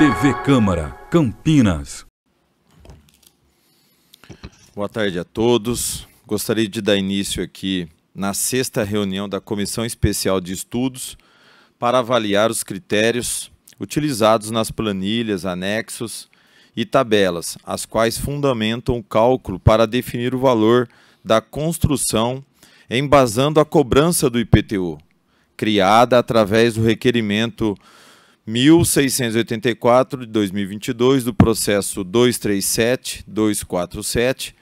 TV Câmara, Campinas. Boa tarde a todos. Gostaria de dar início aqui na sexta reunião da Comissão Especial de Estudos para avaliar os critérios utilizados nas planilhas, anexos e tabelas, as quais fundamentam o cálculo para definir o valor da construção, embasando a cobrança do IPTU, criada através do requerimento 1684 de 2022 do processo 237247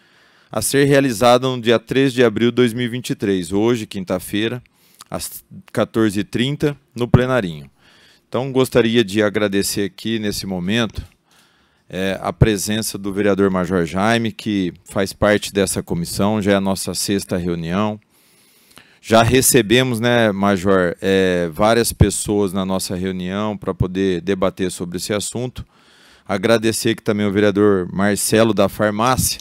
a ser realizada no dia 3 de abril de 2023, hoje, quinta-feira, às 14h30, no plenarinho. Então, gostaria de agradecer aqui, nesse momento, é, a presença do vereador Major Jaime, que faz parte dessa comissão, já é a nossa sexta reunião. Já recebemos, né, Major, é, várias pessoas na nossa reunião para poder debater sobre esse assunto. Agradecer que também o vereador Marcelo da Farmácia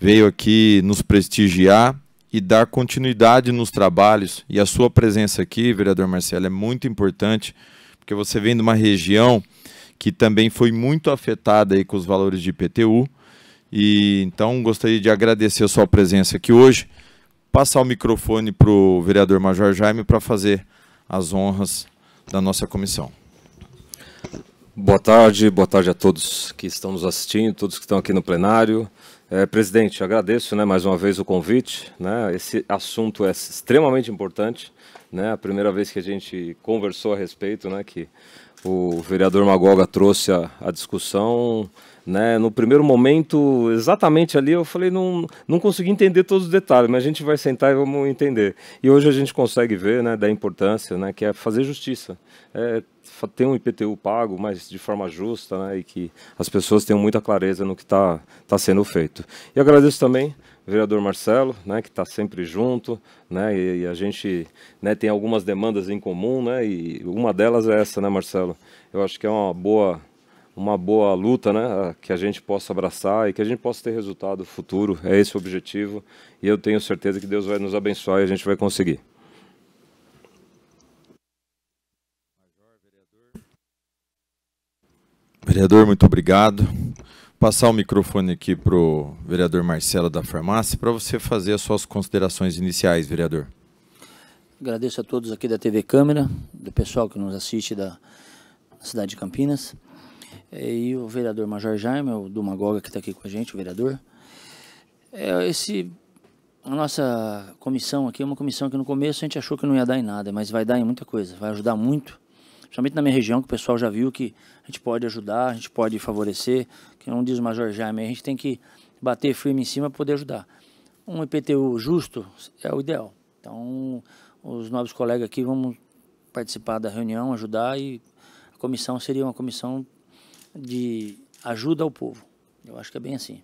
veio aqui nos prestigiar e dar continuidade nos trabalhos. E a sua presença aqui, vereador Marcelo, é muito importante, porque você vem de uma região que também foi muito afetada aí com os valores de IPTU. E então gostaria de agradecer a sua presença aqui hoje passar o microfone para o vereador Major Jaime para fazer as honras da nossa comissão. Boa tarde, boa tarde a todos que estão nos assistindo, todos que estão aqui no plenário. É, presidente, agradeço né, mais uma vez o convite. Né, esse assunto é extremamente importante. Né, a primeira vez que a gente conversou a respeito, né, que o vereador Magoga trouxe a, a discussão, né? No primeiro momento, exatamente ali, eu falei, não, não consegui entender todos os detalhes, mas a gente vai sentar e vamos entender. E hoje a gente consegue ver né, da importância né, que é fazer justiça. É ter um IPTU pago, mas de forma justa né, e que as pessoas tenham muita clareza no que está tá sendo feito. E agradeço também vereador Marcelo, né, que está sempre junto, né, e, e a gente né, tem algumas demandas em comum, né, e uma delas é essa, né, Marcelo? Eu acho que é uma boa uma boa luta, né? Que a gente possa abraçar e que a gente possa ter resultado futuro. É esse o objetivo. E eu tenho certeza que Deus vai nos abençoar e a gente vai conseguir. Vereador, muito obrigado. Passar o microfone aqui para o vereador Marcelo da Farmácia para você fazer as suas considerações iniciais, vereador. Agradeço a todos aqui da TV Câmara, do pessoal que nos assiste da cidade de Campinas. É, e o vereador Major Jaime, o do Magoga que está aqui com a gente, o vereador. É, esse, a nossa comissão aqui é uma comissão que no começo a gente achou que não ia dar em nada, mas vai dar em muita coisa, vai ajudar muito. Principalmente na minha região, que o pessoal já viu que a gente pode ajudar, a gente pode favorecer, que não diz o Major Jaime, a gente tem que bater firme em cima para poder ajudar. Um IPTU justo é o ideal. Então, os novos colegas aqui vão participar da reunião, ajudar e a comissão seria uma comissão de ajuda ao povo. Eu acho que é bem assim.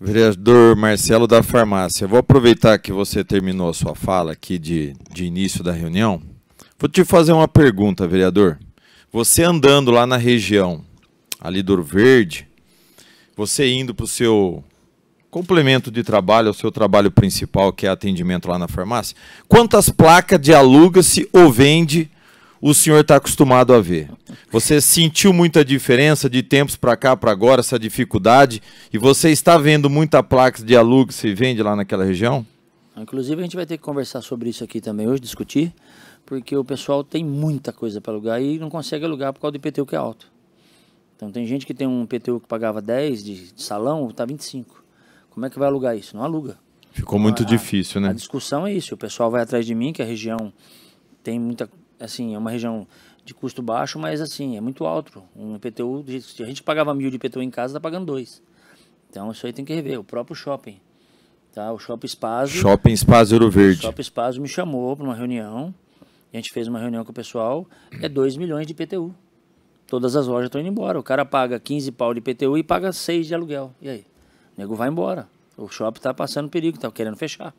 Vereador Marcelo da Farmácia, vou aproveitar que você terminou a sua fala aqui de, de início da reunião. Vou te fazer uma pergunta, vereador. Você andando lá na região, ali do Verde, você indo para o seu complemento de trabalho, o seu trabalho principal, que é atendimento lá na farmácia, quantas placas de aluga-se ou vende o senhor está acostumado a ver. Você sentiu muita diferença de tempos para cá, para agora, essa dificuldade? E você está vendo muita placa de alugue se vende lá naquela região? Inclusive, a gente vai ter que conversar sobre isso aqui também hoje, discutir, porque o pessoal tem muita coisa para alugar e não consegue alugar por causa do IPTU que é alto. Então, tem gente que tem um IPTU que pagava 10 de, salão, está 25. Como é que vai alugar isso? Não aluga. Ficou então, muito a, difícil, né? A discussão é isso. O pessoal vai atrás de mim, que a região tem muita assim, é uma região de custo baixo, mas assim, é muito alto. Um IPTU, se a gente pagava mil de IPTU em casa, está pagando dois. Então isso aí tem que rever. O próprio shopping. Tá? O Shopping Espaço. Shopping Espaço Ouro Verde. Shopping Espaço me chamou para uma reunião. A gente fez uma reunião com o pessoal. É 2 milhões de IPTU. Todas as lojas estão indo embora. O cara paga 15 pau de IPTU e paga 6 de aluguel. E aí? O nego vai embora. O shopping está passando perigo, está querendo fechar.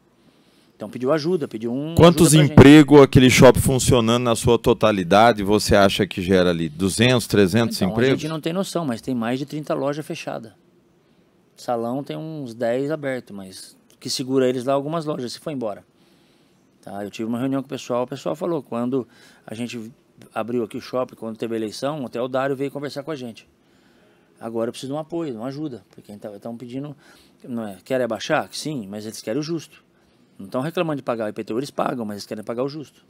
Então pediu ajuda, pediu um. Quantos empregos aquele shopping funcionando na sua totalidade você acha que gera ali? 200, 300 então, empregos? A gente não tem noção, mas tem mais de 30 lojas fechadas. Salão tem uns 10 abertos, mas que segura eles lá é algumas lojas, se foi embora. Tá? Eu tive uma reunião com o pessoal, o pessoal falou, quando a gente abriu aqui o shopping, quando teve a eleição, até o Dário veio conversar com a gente. Agora eu preciso de um apoio, de uma ajuda, porque estão tá, pedindo, não é, querem abaixar? Sim, mas eles querem o justo. Não estão reclamando de pagar o IPTU, eles pagam, mas eles querem pagar o justo.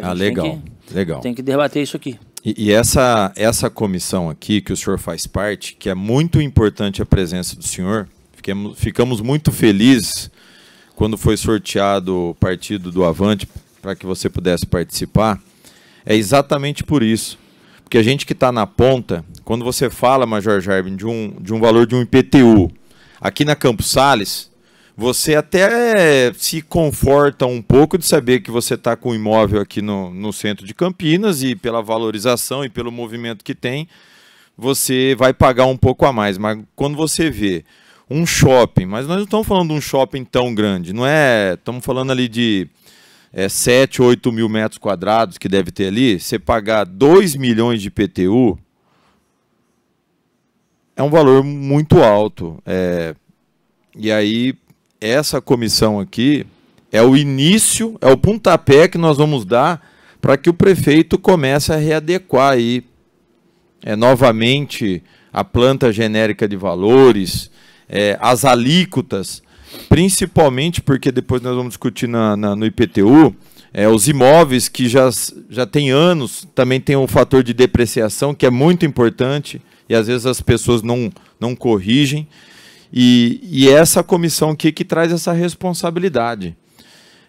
ah, legal, tem que, legal. Tem que debater isso aqui. E, e, essa, essa comissão aqui, que o senhor faz parte, que é muito importante a presença do senhor, ficamos, ficamos muito felizes quando foi sorteado o partido do Avante para que você pudesse participar, é exatamente por isso. Porque a gente que está na ponta, quando você fala, Major Jarbin, de um, de um valor de um IPTU, aqui na Campos Sales, você até se conforta um pouco de saber que você está com um imóvel aqui no, no centro de Campinas e pela valorização e pelo movimento que tem, você vai pagar um pouco a mais. Mas quando você vê um shopping, mas nós não estamos falando de um shopping tão grande, não é? Estamos falando ali de é, 7, 8 mil metros quadrados que deve ter ali, você pagar 2 milhões de PTU é um valor muito alto. É, e aí essa comissão aqui é o início, é o pontapé que nós vamos dar para que o prefeito comece a readequar aí é, novamente a planta genérica de valores, é, as alíquotas, principalmente porque depois nós vamos discutir na, na, no IPTU, é, os imóveis que já, já tem anos, também tem um fator de depreciação que é muito importante e às vezes as pessoas não, não corrigem. E, e é essa comissão aqui que traz essa responsabilidade.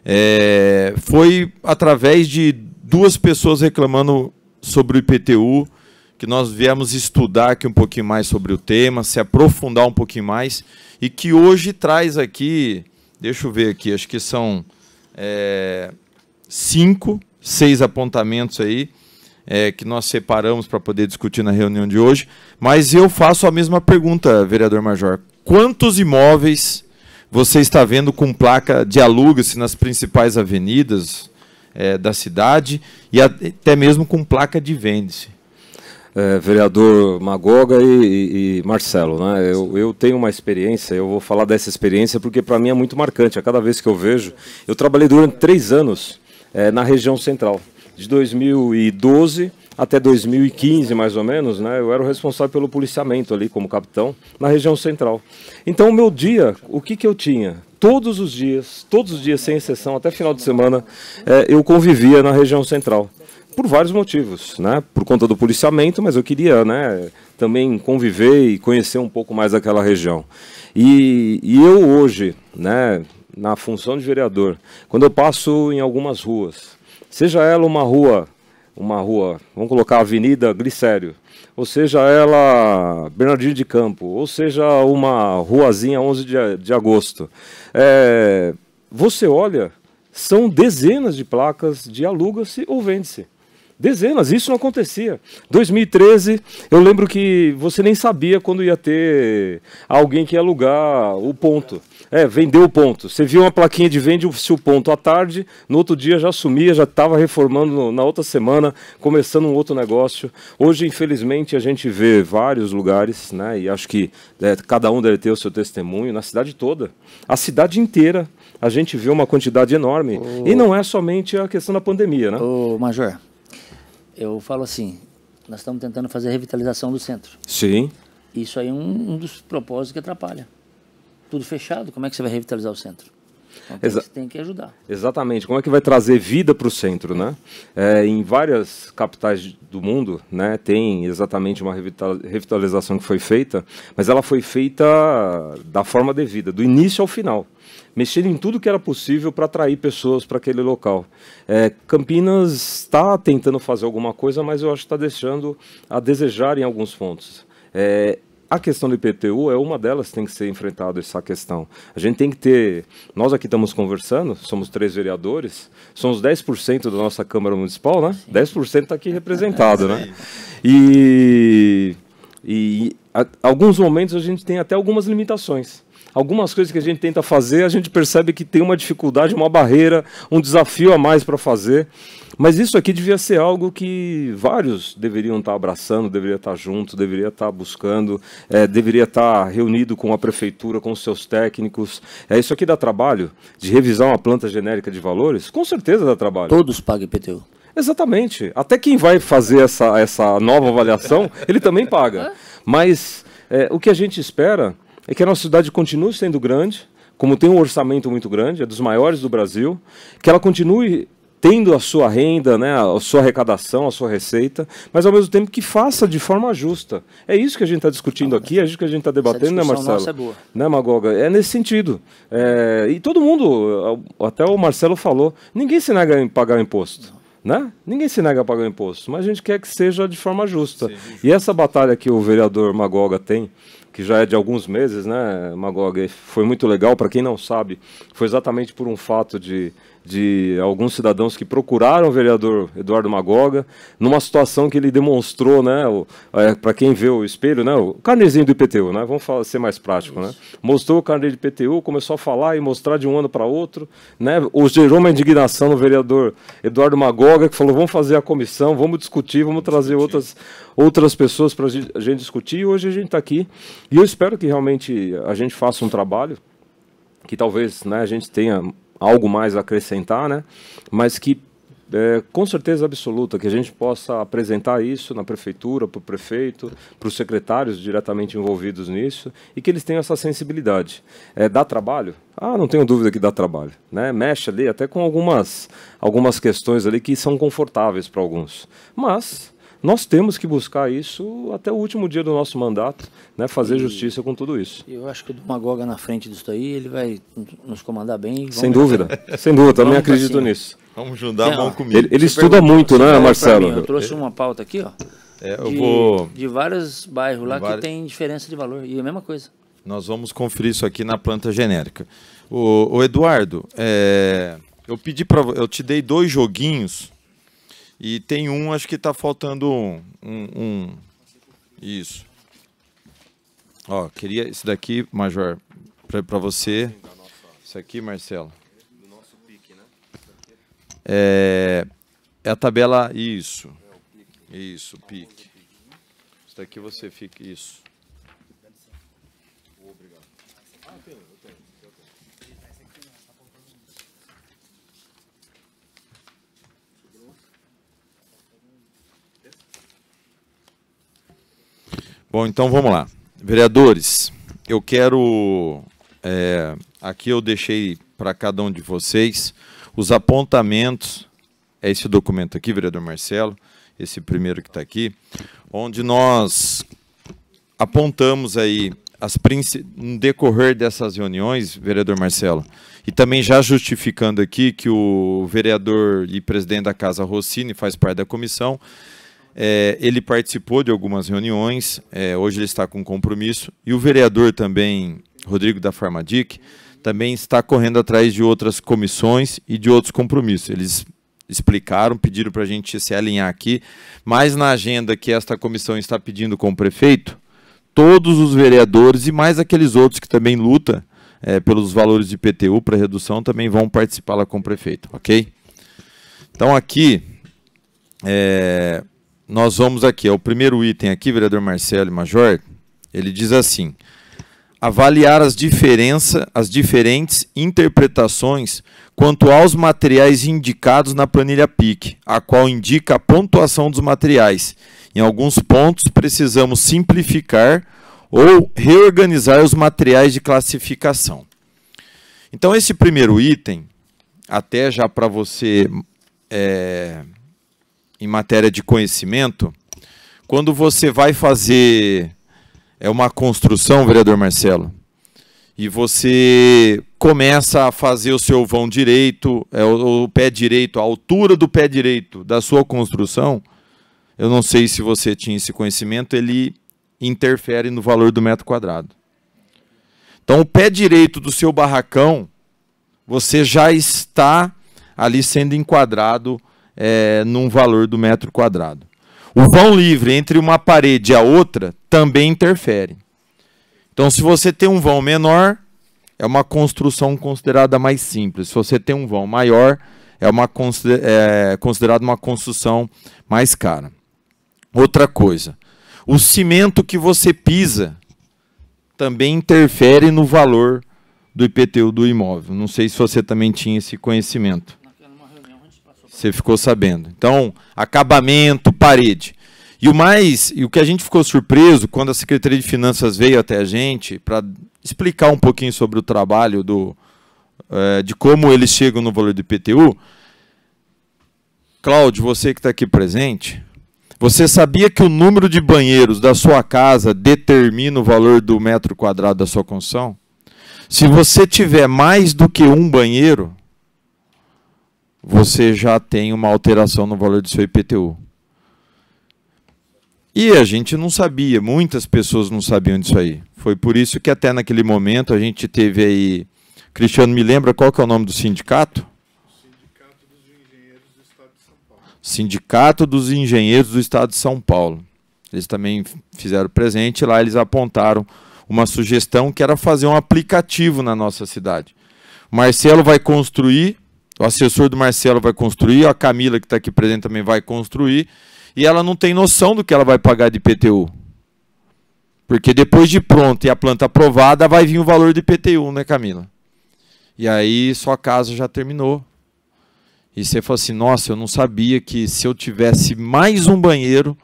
É, foi através de duas pessoas reclamando sobre o IPTU que nós viemos estudar aqui um pouquinho mais sobre o tema, se aprofundar um pouquinho mais e que hoje traz aqui, deixa eu ver aqui, acho que são é, cinco, seis apontamentos aí é, que nós separamos para poder discutir na reunião de hoje. Mas eu faço a mesma pergunta, vereador Major: Quantos imóveis você está vendo com placa de aluga-se nas principais avenidas é, da cidade e até mesmo com placa de vende-se? É, vereador Magoga e, e, e, Marcelo, né? eu, eu tenho uma experiência, eu vou falar dessa experiência porque para mim é muito marcante. A cada vez que eu vejo, eu trabalhei durante três anos é, na região central, de 2012 até 2015, mais ou menos, né, eu era o responsável pelo policiamento ali, como capitão, na região central. Então, o meu dia, o que, que eu tinha? Todos os dias, todos os dias, sem exceção, até final de semana, é, eu convivia na região central. Por vários motivos, né? Por conta do policiamento, mas eu queria, né? Também conviver e conhecer um pouco mais aquela região. E, e eu hoje, né? Na função de vereador, quando eu passo em algumas ruas, seja ela uma rua uma rua, vamos colocar a Avenida Glicério, ou seja ela Bernardino de Campo, ou seja uma ruazinha 11 de, de agosto, é, você olha, são dezenas de placas de aluga-se ou vende-se. Dezenas, isso não acontecia. 2013, eu lembro que você nem sabia quando ia ter alguém que ia alugar o ponto. É, vendeu o ponto. Você viu uma plaquinha de vende-se o ponto à tarde, no outro dia já sumia, já estava reformando na outra semana, começando um outro negócio. Hoje, infelizmente, a gente vê vários lugares, né? E acho que é, cada um deve ter o seu testemunho, na cidade toda. A cidade inteira a gente vê uma quantidade enorme. Oh. E não é somente a questão da pandemia, né? Ô, oh, Major, eu falo assim, nós estamos tentando fazer a revitalização do centro. Sim. Isso aí é um, um dos propósitos que atrapalha tudo fechado, como é que você vai revitalizar o centro? Então, Exa tem, tem que ajudar. Exatamente. Como é que vai trazer vida para o centro, né? É, em várias capitais do mundo, né, tem exatamente uma revitalização que foi feita, mas ela foi feita da forma devida, do início ao final. Mexendo em tudo que era possível para atrair pessoas para aquele local. É, Campinas está tentando fazer alguma coisa, mas eu acho que está deixando a desejar em alguns pontos. É, a questão do IPTU é uma delas que tem que ser enfrentada essa questão. A gente tem que ter, nós aqui estamos conversando, somos três vereadores, somos 10% da nossa Câmara Municipal, né? 10% está aqui representado, né? E, e a, alguns momentos a gente tem até algumas limitações algumas coisas que a gente tenta fazer, a gente percebe que tem uma dificuldade, uma barreira, um desafio a mais para fazer. Mas isso aqui devia ser algo que vários deveriam estar tá abraçando, deveria estar tá junto, deveria estar tá buscando, é, deveria estar reunido com a prefeitura, com os seus técnicos. É isso aqui dá trabalho de revisar uma planta genérica de valores? Com certeza dá trabalho. Todos pagam IPTU. Exatamente. Até quem vai fazer essa, essa nova avaliação, ele também paga. Mas é, o que a gente espera é que a nossa cidade continue sendo grande, como tem um orçamento muito grande, é dos maiores do Brasil, que ela continue tendo a sua renda, né, a sua arrecadação, a sua receita, mas ao mesmo tempo que faça de forma justa. É isso que a gente está discutindo aqui, é isso que a gente está debatendo, né, Marcelo? Nossa é boa. Né, Magoga? É nesse sentido. É, e todo mundo, até o Marcelo falou, ninguém se nega a pagar imposto. Né? Ninguém se nega a pagar imposto, mas a gente quer que seja de forma justa. Sim, E essa batalha que o vereador Magoga tem que já é de alguns meses, né, Magog? Foi muito legal. Para quem não sabe, foi exatamente por um fato de de alguns cidadãos que procuraram o vereador Eduardo Magoga, numa situação que ele demonstrou, né, é, para quem vê o espelho, né, o carnezinho do IPTU, né, vamos falar, ser mais prático, né, mostrou o carnezinho do IPTU, começou a falar e mostrar de um ano para outro, né, ou gerou uma indignação no vereador Eduardo Magoga, que falou, vamos fazer a comissão, vamos discutir, vamos, vamos trazer discutir. outras, outras pessoas para a gente discutir, e hoje a gente está aqui, e eu espero que realmente a gente faça um trabalho, que talvez né, a gente tenha algo mais a acrescentar, né? mas que é, com certeza absoluta que a gente possa apresentar isso na prefeitura, para o prefeito, para os secretários diretamente envolvidos nisso e que eles tenham essa sensibilidade. É, dá trabalho? Ah, não tenho dúvida que dá trabalho. Né? Mexe ali até com algumas, algumas questões ali que são confortáveis para alguns. Mas nós temos que buscar isso até o último dia do nosso mandato, né, fazer e, justiça com tudo isso. Eu acho que o magoga na frente disso aí, ele vai nos comandar bem. Sem dúvida, sem dúvida, também acredito nisso. Vamos juntar a mão comigo. Ele, ele estuda muito, né, Marcelo? Mim, eu trouxe uma pauta aqui, ó. É, eu de, vou... de vários bairros lá vários... que tem diferença de valor, e é a mesma coisa. Nós vamos conferir isso aqui na planta genérica. O, o Eduardo, é, eu pedi para eu te dei dois joguinhos e tem um, acho que está faltando um, um, um. Isso. Ó, queria esse daqui, Major, para você. Isso aqui, Marcelo. É, é a tabela. Isso. Isso, pique. Isso daqui você fica. Isso. Bom, então vamos lá. Vereadores, eu quero. É, aqui eu deixei para cada um de vocês os apontamentos. É esse documento aqui, vereador Marcelo, esse primeiro que está aqui, onde nós apontamos aí as no decorrer dessas reuniões, vereador Marcelo, e também já justificando aqui que o vereador e presidente da Casa Rossini faz parte da comissão, é, ele participou de algumas reuniões, é, hoje ele está com compromisso. E o vereador também, Rodrigo da Farmadic, também está correndo atrás de outras comissões e de outros compromissos. Eles explicaram, pediram para a gente se alinhar aqui, mas na agenda que esta comissão está pedindo com o prefeito, todos os vereadores e mais aqueles outros que também lutam é, pelos valores de PTU para redução também vão participar lá com o prefeito, ok? Então aqui é, nós vamos aqui, é o primeiro item aqui, vereador Marcelo Major, ele diz assim: avaliar as diferenças, as diferentes interpretações quanto aos materiais indicados na planilha PIC, a qual indica a pontuação dos materiais. Em alguns pontos precisamos simplificar ou reorganizar os materiais de classificação. Então esse primeiro item, até já para você é, em matéria de conhecimento, quando você vai fazer é uma construção, vereador Marcelo, e você começa a fazer o seu vão direito, é, o, o pé direito, a altura do pé direito da sua construção, eu não sei se você tinha esse conhecimento, ele interfere no valor do metro quadrado. Então, o pé direito do seu barracão, você já está ali sendo enquadrado é, num valor do metro quadrado. O vão livre entre uma parede e a outra também interfere. Então, se você tem um vão menor, é uma construção considerada mais simples. Se você tem um vão maior, é, uma, é considerada uma construção mais cara. Outra coisa, o cimento que você pisa também interfere no valor do IPTU do imóvel. Não sei se você também tinha esse conhecimento. Você ficou sabendo. Então, acabamento, parede. E o mais, e o que a gente ficou surpreso quando a Secretaria de Finanças veio até a gente para explicar um pouquinho sobre o trabalho do é, de como eles chegam no valor do IPTU. Cláudio, você que está aqui presente, você sabia que o número de banheiros da sua casa determina o valor do metro quadrado da sua construção? Se você tiver mais do que um banheiro, você já tem uma alteração no valor do seu IPTU. E a gente não sabia, muitas pessoas não sabiam disso aí. Foi por isso que até naquele momento a gente teve aí. Cristiano, me lembra qual que é o nome do sindicato? Sindicato dos Engenheiros do Estado de São Paulo. Sindicato dos Engenheiros do Estado de São Paulo. Eles também fizeram presente lá, eles apontaram uma sugestão que era fazer um aplicativo na nossa cidade. O Marcelo vai construir o assessor do Marcelo vai construir, a Camila, que está aqui presente, também vai construir. E ela não tem noção do que ela vai pagar de IPTU. Porque depois de pronta e a planta aprovada, vai vir o valor de PTU, né, Camila? E aí sua casa já terminou. E você fala assim: nossa, eu não sabia que se eu tivesse mais um banheiro,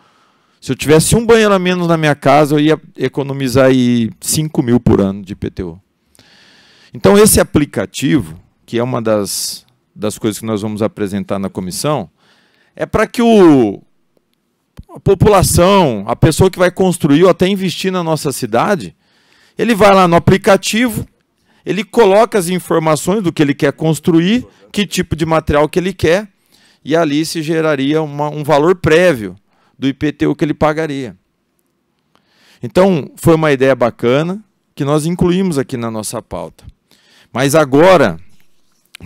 se eu tivesse um banheiro a menos na minha casa, eu ia economizar aí 5 mil por ano de IPTU. Então, esse aplicativo, que é uma das das coisas que nós vamos apresentar na comissão, é para que o, a população, a pessoa que vai construir ou até investir na nossa cidade, ele vai lá no aplicativo, ele coloca as informações do que ele quer construir, que tipo de material que ele quer, e ali se geraria uma, um valor prévio do IPTU que ele pagaria. Então, foi uma ideia bacana que nós incluímos aqui na nossa pauta. Mas agora,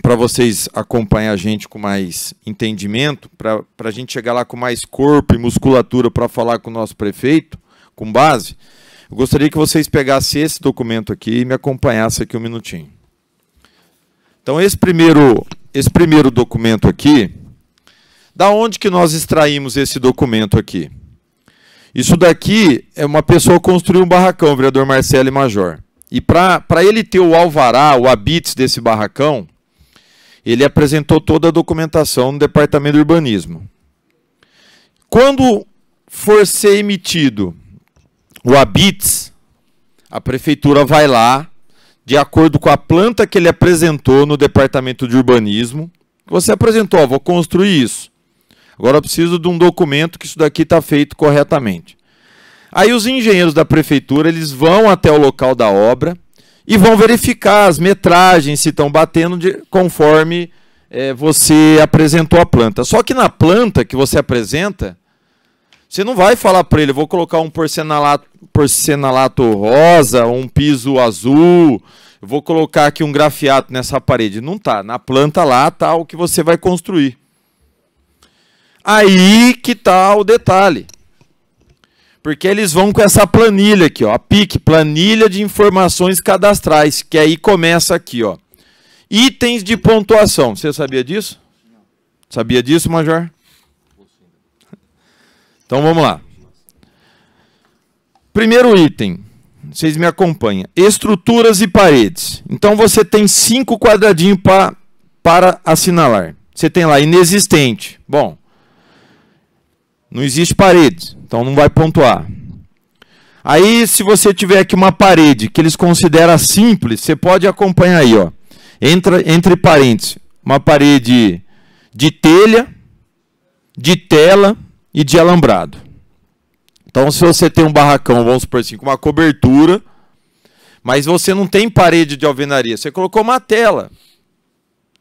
para vocês acompanhar a gente com mais entendimento, para a gente chegar lá com mais corpo e musculatura para falar com o nosso prefeito, com base, eu gostaria que vocês pegassem esse documento aqui e me acompanhassem aqui um minutinho. Então, esse primeiro, esse primeiro documento aqui, da onde que nós extraímos esse documento aqui? Isso daqui é uma pessoa construir um barracão, vereador Marcelo e Major. E para ele ter o alvará, o habite desse barracão, ele apresentou toda a documentação no Departamento de Urbanismo. Quando for ser emitido o ABITS, a prefeitura vai lá, de acordo com a planta que ele apresentou no Departamento de Urbanismo, você apresentou, ó, vou construir isso. Agora eu preciso de um documento que isso daqui está feito corretamente. Aí os engenheiros da prefeitura, eles vão até o local da obra, e vão verificar as metragens se estão batendo de, conforme é, você apresentou a planta. Só que na planta que você apresenta, você não vai falar para ele, vou colocar um porcenalato, porcenalato rosa, um piso azul, vou colocar aqui um grafiato nessa parede. Não tá. Na planta lá tá o que você vai construir. Aí que tá o detalhe. Porque eles vão com essa planilha aqui, ó, a PIC, planilha de informações cadastrais, que aí começa aqui, ó. Itens de pontuação. Você sabia disso? Não. Sabia disso, Major? Então vamos lá. Primeiro item, vocês me acompanham. Estruturas e paredes. Então você tem cinco quadradinhos pra, para assinalar. Você tem lá inexistente. Bom, não existe paredes. Então não vai pontuar. Aí, se você tiver aqui uma parede que eles consideram simples, você pode acompanhar aí, ó. Entra, entre parênteses, uma parede de telha, de tela e de alambrado. Então, se você tem um barracão, vamos supor assim, com uma cobertura, mas você não tem parede de alvenaria, você colocou uma tela.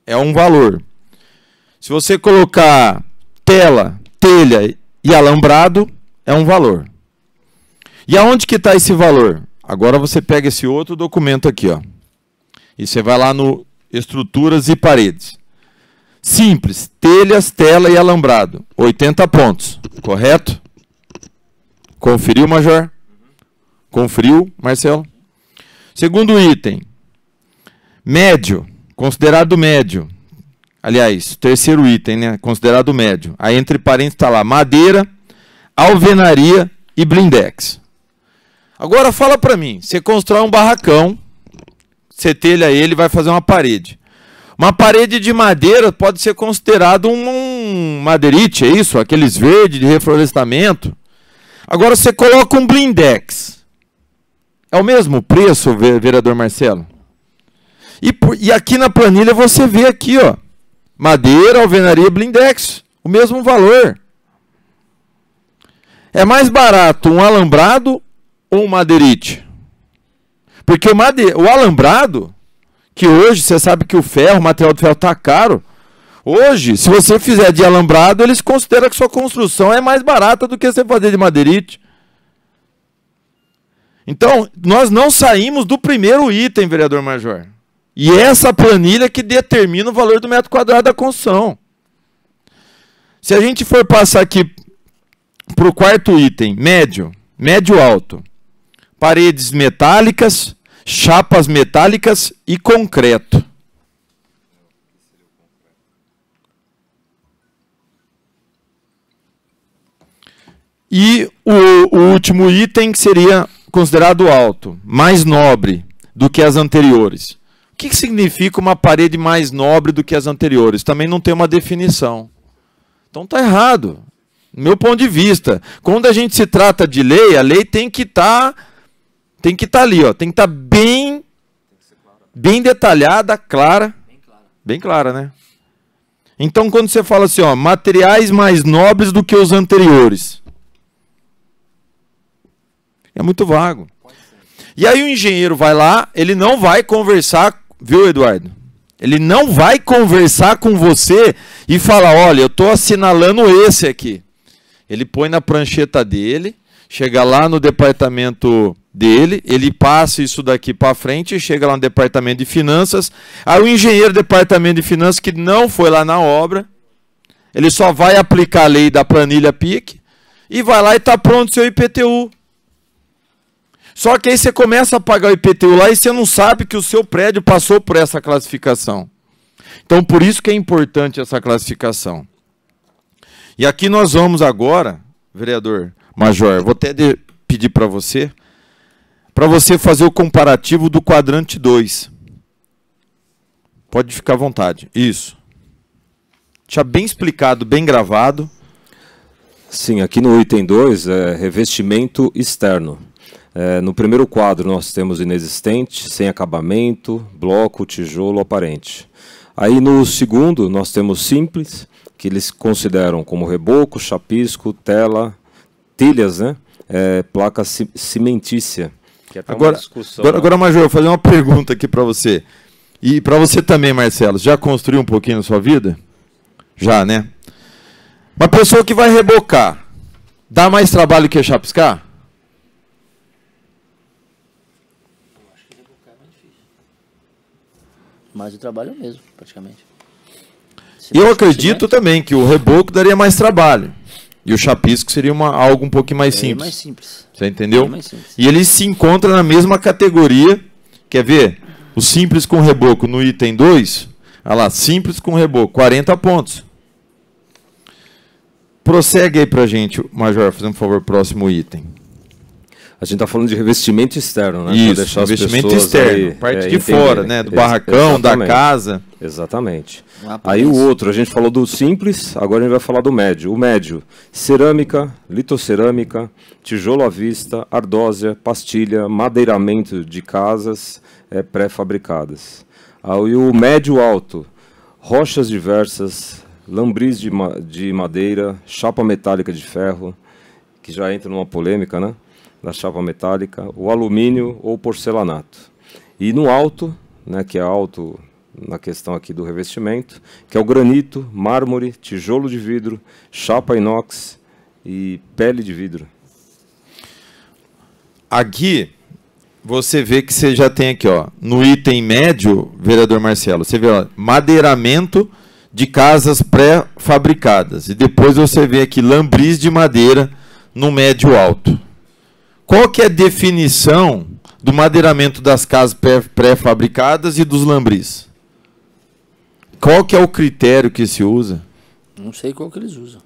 É um valor. Se você colocar tela, telha e alambrado, é um valor. E aonde que está esse valor? Agora você pega esse outro documento aqui, ó. E você vai lá no estruturas e paredes. Simples, telhas, tela e alambrado, 80 pontos, correto? Conferiu, Major? Conferiu, Marcelo? Segundo item, médio, considerado médio. Aliás, terceiro item, né? Considerado médio. Aí entre parênteses está lá madeira, alvenaria e blindex. Agora fala para mim, você constrói um barracão, você telha ele, vai fazer uma parede. Uma parede de madeira pode ser considerado um, um madeirite, é isso? Aqueles verdes de reflorestamento. Agora você coloca um blindex. É o mesmo preço, vereador Marcelo? E, e aqui na planilha você vê aqui, ó. Madeira, alvenaria, blindex. O mesmo valor. É mais barato um alambrado ou um madeirite? Porque o, made... o alambrado, que hoje você sabe que o ferro, o material do ferro está caro. Hoje, se você fizer de alambrado, eles consideram que sua construção é mais barata do que você fazer de madeirite. Então, nós não saímos do primeiro item, vereador Major. E é essa planilha que determina o valor do metro quadrado da construção. Se a gente for passar aqui para o quarto item, médio, médio alto. Paredes metálicas, chapas metálicas e concreto. E o, o último item que seria considerado alto, mais nobre do que as anteriores. O que, que significa uma parede mais nobre do que as anteriores? Também não tem uma definição. Então está errado meu ponto de vista. Quando a gente se trata de lei, a lei tem que estar tá, tem que estar tá ali, ó, tem que estar tá bem bem detalhada, clara. Bem clara. Bem clara, né? Então quando você fala assim, ó, materiais mais nobres do que os anteriores. É muito vago. E aí o engenheiro vai lá, ele não vai conversar, viu, Eduardo? Ele não vai conversar com você e falar, olha, eu estou assinalando esse aqui. Ele põe na prancheta dele, chega lá no departamento dele, ele passa isso daqui para frente, chega lá no departamento de finanças. Aí o engenheiro do departamento de finanças que não foi lá na obra, ele só vai aplicar a lei da planilha PIC e vai lá e está pronto o seu IPTU. Só que aí você começa a pagar o IPTU lá e você não sabe que o seu prédio passou por essa classificação. Então, por isso que é importante essa classificação. E aqui nós vamos agora, vereador Major, vou até pedir para você, para você fazer o comparativo do quadrante 2. Pode ficar à vontade. Isso. Tinha bem explicado, bem gravado. Sim, aqui no item 2, é, revestimento externo. É, no primeiro quadro, nós temos inexistente, sem acabamento, bloco, tijolo aparente. Aí no segundo, nós temos simples, que eles consideram como reboco, chapisco, tela, telhas, né? É, placa cimentícia. É agora, agora, né? agora, Major, eu vou fazer uma pergunta aqui para você. E para você também, Marcelo. Já construiu um pouquinho na sua vida? Já, né? Uma pessoa que vai rebocar, dá mais trabalho que chapiscar? Mas o trabalho é o mesmo, praticamente eu acredito né? também que o reboco daria mais trabalho. E o chapisco seria uma, algo um pouquinho mais é simples. mais simples. Você entendeu? É simples. E ele se encontra na mesma categoria. Quer ver? O simples com reboco no item 2. Olha lá, simples com reboco, 40 pontos. Prossegue aí pra gente, Major, fazendo um favor, próximo item. A gente está falando de revestimento externo, né? Isso, investimento externo, aí, parte é, de fora, né? Do barracão, Exatamente. da casa. Exatamente. aí o outro, a gente falou do simples, agora a gente vai falar do médio. O médio, cerâmica, litocerâmica, tijolo à vista, ardósia, pastilha, madeiramento de casas é, pré-fabricadas. Aí ah, o médio alto, rochas diversas, lambris de, ma de madeira, chapa metálica de ferro, que já entra numa polêmica, né? da chapa metálica, o alumínio ou porcelanato. E no alto, né, que é alto na questão aqui do revestimento, que é o granito, mármore, tijolo de vidro, chapa inox e pele de vidro. Aqui você vê que você já tem aqui, ó, no item médio, vereador Marcelo, você vê ó, madeiramento de casas pré-fabricadas. E depois você vê aqui lambris de madeira no médio alto. Qual que é a definição do madeiramento das casas pré-fabricadas e dos lambris? Qual que é o critério que se usa? Não sei qual que eles usam.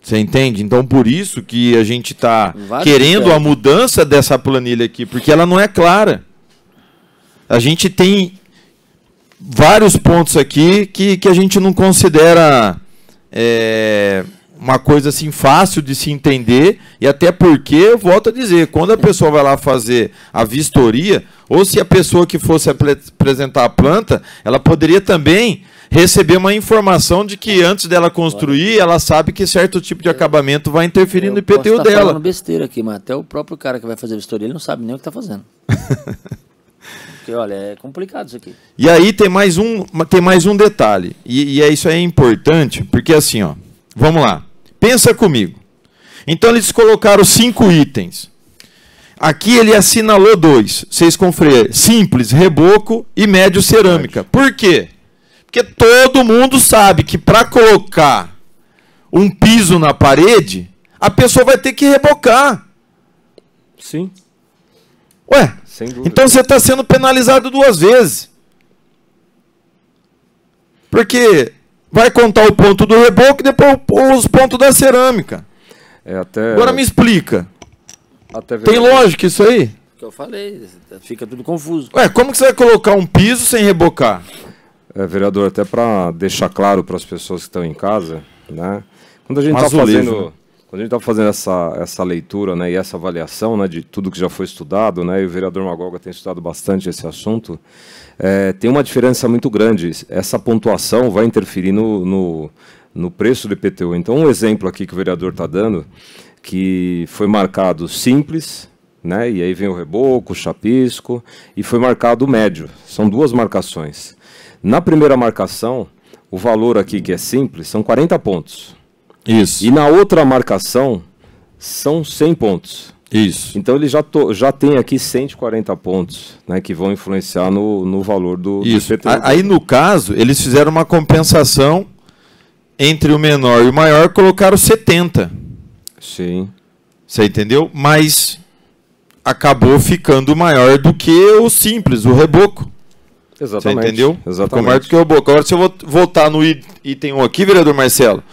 Você entende? Então, por isso que a gente está querendo a mudança dessa planilha aqui, porque ela não é clara. A gente tem vários pontos aqui que, que a gente não considera é, uma coisa assim fácil de se entender e até porque, eu volto a dizer, quando a pessoa vai lá fazer a vistoria, ou se a pessoa que fosse apresentar a planta, ela poderia também receber uma informação de que antes dela construir, ela sabe que certo tipo de acabamento vai interferir no IPTU posso dela. falando besteira aqui, mas até o próprio cara que vai fazer a vistoria, ele não sabe nem o que está fazendo. Porque, olha, é complicado isso aqui. E aí tem mais um, tem mais um detalhe, e, e é, isso é importante, porque assim, ó, Vamos lá. Pensa comigo. Então eles colocaram cinco itens. Aqui ele assinalou dois. Vocês conferiram. Simples, reboco e médio cerâmica. Por quê? Porque todo mundo sabe que para colocar um piso na parede, a pessoa vai ter que rebocar. Sim. Ué, então você está sendo penalizado duas vezes. Porque vai contar o ponto do reboco e depois os pontos da cerâmica. É até... Agora me explica. Tem lógica isso aí? Que eu falei, fica tudo confuso. Ué, como que você vai colocar um piso sem rebocar? É, vereador, até para deixar claro para as pessoas que estão em casa, né? Quando a gente está fazendo... Quando a gente está fazendo essa, essa leitura né, e essa avaliação né, de tudo que já foi estudado, né, e o vereador Magoga tem estudado bastante esse assunto, é, tem uma diferença muito grande. Essa pontuação vai interferir no, no, no preço do IPTU. Então, um exemplo aqui que o vereador está dando, que foi marcado simples, né, e aí vem o reboco, o chapisco, e foi marcado médio. São duas marcações. Na primeira marcação, o valor aqui que é simples são 40 pontos. Isso. E na outra marcação são 100 pontos. Isso. Então ele já, to, já tem aqui 140 pontos, né, que vão influenciar no, no valor do, Isso. Do Aí no caso, eles fizeram uma compensação entre o menor e o maior, colocaram 70. Sim. Você entendeu? Mas acabou ficando maior do que o simples, o reboco. Exatamente. Você entendeu? Exatamente. Ficou maior do que o reboco. Agora, se eu vou voltar no item 1 aqui, vereador Marcelo,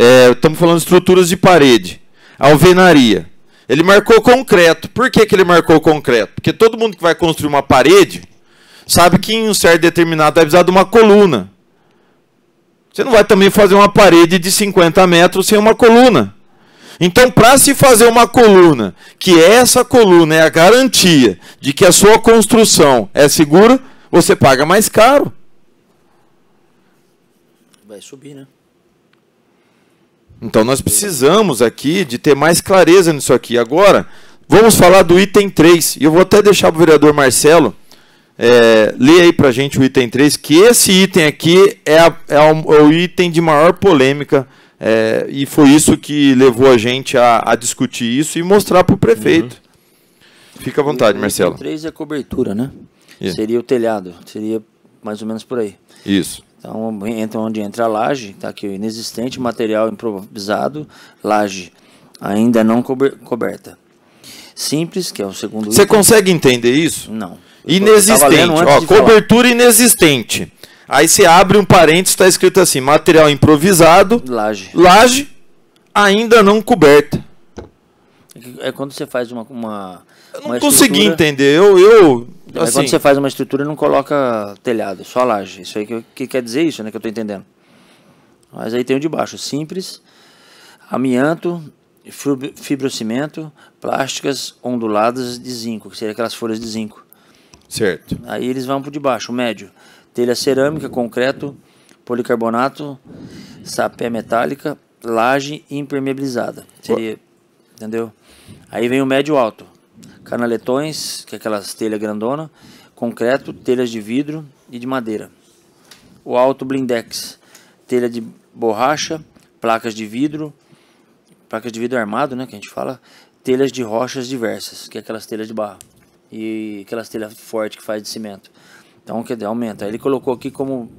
é, estamos falando de estruturas de parede. Alvenaria. Ele marcou concreto. Por que, que ele marcou concreto? Porque todo mundo que vai construir uma parede sabe que em um certo determinado vai precisar de uma coluna. Você não vai também fazer uma parede de 50 metros sem uma coluna. Então, para se fazer uma coluna, que essa coluna é a garantia de que a sua construção é segura, você paga mais caro. Vai subir, né? Então nós precisamos aqui de ter mais clareza nisso aqui. Agora, vamos falar do item 3. E eu vou até deixar para o vereador Marcelo é, ler aí para a gente o item 3, que esse item aqui é, a, é, o, é o item de maior polêmica. É, e foi isso que levou a gente a, a discutir isso e mostrar para o prefeito. Uhum. Fica à vontade, o Marcelo. O 3 é cobertura, né? Isso. Seria o telhado, seria mais ou menos por aí. Isso. Então, entra onde entra a laje, está aqui o inexistente, material improvisado, laje ainda não coberta. Simples, que é o segundo Você consegue entender isso? Não. inexistente, ó, cobertura falar. inexistente. Aí você abre um parênteses, está escrito assim, material improvisado, laje, laje ainda não coberta. É, é quando você faz uma, uma eu não consegui estrutura... entender. Eu, eu assim... quando você faz uma estrutura, não coloca telhado, só laje. Isso aí que, que quer dizer isso, né? Que eu estou entendendo. Mas aí tem o de baixo, simples, amianto, fibrocimento, plásticas onduladas de zinco, que seria aquelas folhas de zinco. Certo. Aí eles vão pro de baixo, médio. Telha cerâmica, concreto, policarbonato, sapé metálica, laje impermeabilizada. Seria, entendeu? Aí vem o médio alto, canaletões, que é aquelas telhas grandona, concreto, telhas de vidro e de madeira. O alto blindex, telha de borracha, placas de vidro, placas de vidro armado, né, que a gente fala, telhas de rochas diversas, que é aquelas telhas de barro e aquelas telhas fortes que faz de cimento. Então, quer dizer, aumenta. Ele colocou aqui como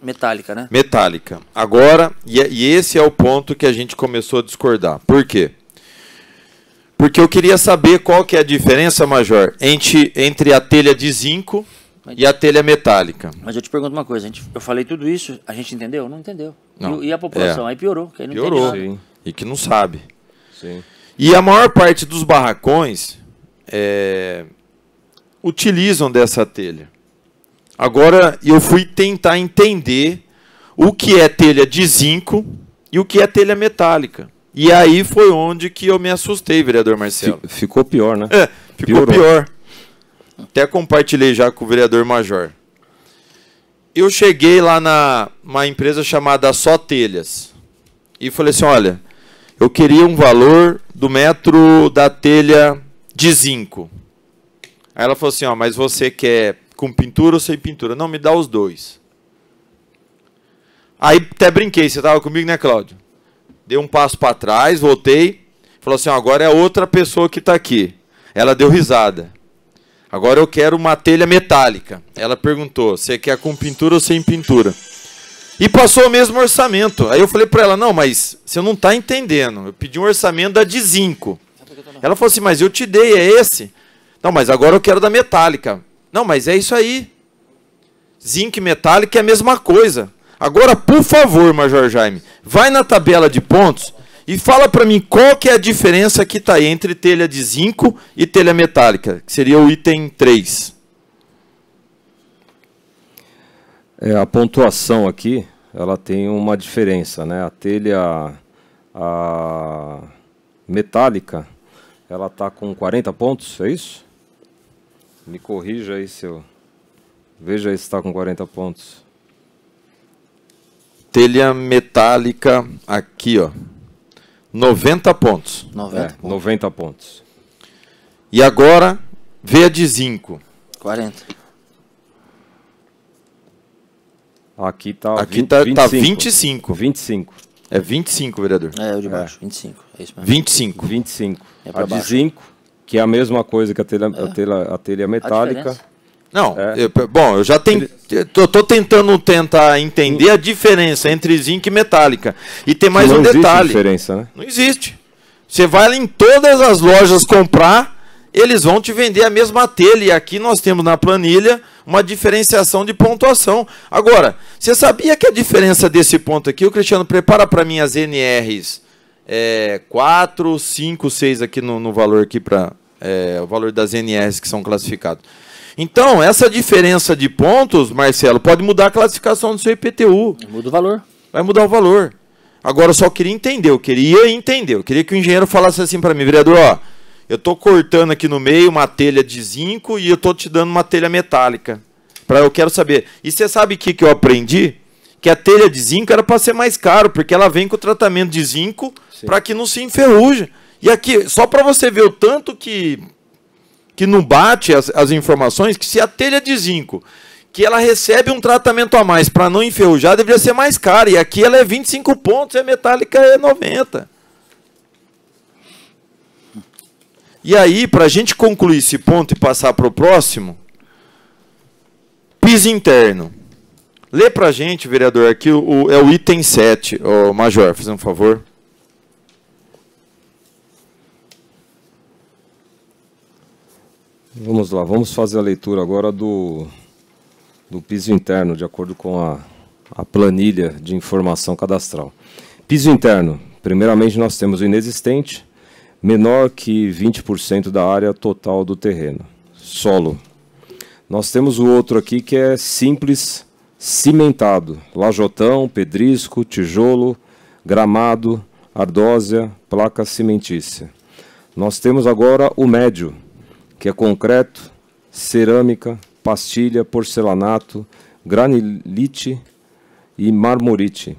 metálica, né? Metálica. Agora, e, é, e esse é o ponto que a gente começou a discordar. Por quê? Porque eu queria saber qual que é a diferença, Major, entre, entre a telha de zinco e a telha metálica. Mas eu te pergunto uma coisa, gente, eu falei tudo isso, a gente entendeu? Não entendeu. Não. E, e, a população? É. Aí piorou. Aí piorou, e que não sabe. Sim. E a maior parte dos barracões é, utilizam dessa telha. Agora eu fui tentar entender o que é telha de zinco e o que é telha metálica. E aí foi onde que eu me assustei, vereador Marcelo. Ficou pior, né? É, ficou Piorou. pior. Até compartilhei já com o vereador Major. Eu cheguei lá na uma empresa chamada Só Telhas e falei assim: olha, eu queria um valor do metro da telha de zinco. Aí ela falou assim: ó, mas você quer com pintura ou sem pintura? Não, me dá os dois. Aí até brinquei, você estava comigo, né, Cláudio? dei um passo para trás, voltei, falou assim: agora é outra pessoa que está aqui. Ela deu risada. Agora eu quero uma telha metálica. Ela perguntou: você quer com pintura ou sem pintura? E passou o mesmo orçamento. Aí eu falei para ela: não, mas você não está entendendo. Eu pedi um orçamento da de zinco. Ela falou assim: mas eu te dei, é esse? Não, mas agora eu quero da metálica. Não, mas é isso aí. Zinco e metálica é a mesma coisa. Agora, por favor, Major Jaime, vai na tabela de pontos e fala para mim qual que é a diferença que está aí entre telha de zinco e telha metálica, que seria o item 3. É, a pontuação aqui, ela tem uma diferença, né? A telha a metálica, ela está com 40 pontos, é isso? Me corrija aí, seu. Veja aí se está com 40 pontos telha metálica aqui, ó. 90 pontos. 90, é, pontos. 90 pontos. E agora, veia de zinco. 40. Aqui tá, Aqui 20, tá, 25. tá 25. 25. É 25, vereador. É, o de é. baixo, é. 25. É isso mesmo. 25. 25. É a baixo. de zinco, que é a mesma coisa que a telha, é. a telha, a telha metálica. A não, é. eu, bom, eu já tenho. Estou tô tentando tentar entender a diferença entre zinco e metálica. E tem mais não um detalhe. Diferença, né? Não existe. Você vai em todas as lojas comprar, eles vão te vender a mesma telha. E aqui nós temos na planilha uma diferenciação de pontuação. Agora, você sabia que a diferença desse ponto aqui, o Cristiano prepara para mim as NRs é, 4, 5, 6 aqui no, no valor aqui para é, o valor das NRs que são classificados. Então, essa diferença de pontos, Marcelo, pode mudar a classificação do seu IPTU. Muda o valor. Vai mudar o valor. Agora, eu só queria entender, eu queria entender. Eu queria que o engenheiro falasse assim para mim, vereador, ó, eu estou cortando aqui no meio uma telha de zinco e eu estou te dando uma telha metálica. Para eu quero saber. E você sabe o que, que eu aprendi? Que a telha de zinco era para ser mais caro, porque ela vem com o tratamento de zinco para que não se enferruja. E aqui, só para você ver o tanto que que não bate as, as informações, que se a telha de zinco que ela recebe um tratamento a mais para não enferrujar, deveria ser mais cara. E aqui ela é 25 pontos e a metálica é 90. E aí, para a gente concluir esse ponto e passar para o próximo, piso interno. Lê para a gente, vereador, aqui o, é o item 7, o Major, faz um favor. Vamos lá, vamos fazer a leitura agora do, do piso interno, de acordo com a, a planilha de informação cadastral. Piso interno, primeiramente nós temos o inexistente, menor que 20% da área total do terreno. Solo. Nós temos o outro aqui que é simples cimentado, lajotão, pedrisco, tijolo, gramado, ardósia, placa cimentícia. Nós temos agora o médio, que é concreto, cerâmica, pastilha, porcelanato, granilite e marmorite.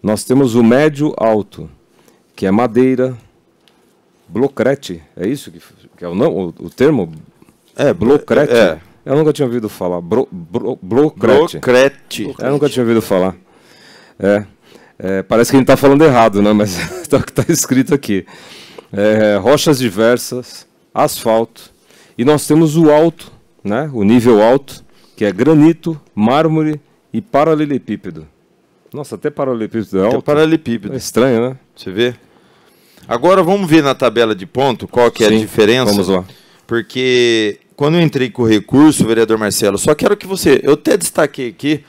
Nós temos o médio alto, que é madeira, blocrete, é isso que, que é o, não, o, o termo? É, blocrete. É. Eu nunca tinha ouvido falar. Bro, bro, blocrete. blocrete. Eu nunca tinha ouvido falar. É, é, parece que a gente está falando errado, né? mas está tá escrito aqui. É, rochas diversas, asfalto, e nós temos o alto, né? o nível alto, que é granito, mármore e paralelepípedo. Nossa, até paralelepípedo é alto. Até paralelepípedo. É estranho, né? Você vê? Agora vamos ver na tabela de ponto qual que é Sim, a diferença. Vamos lá. Porque quando eu entrei com o recurso, vereador Marcelo, só quero que você, eu até destaquei aqui,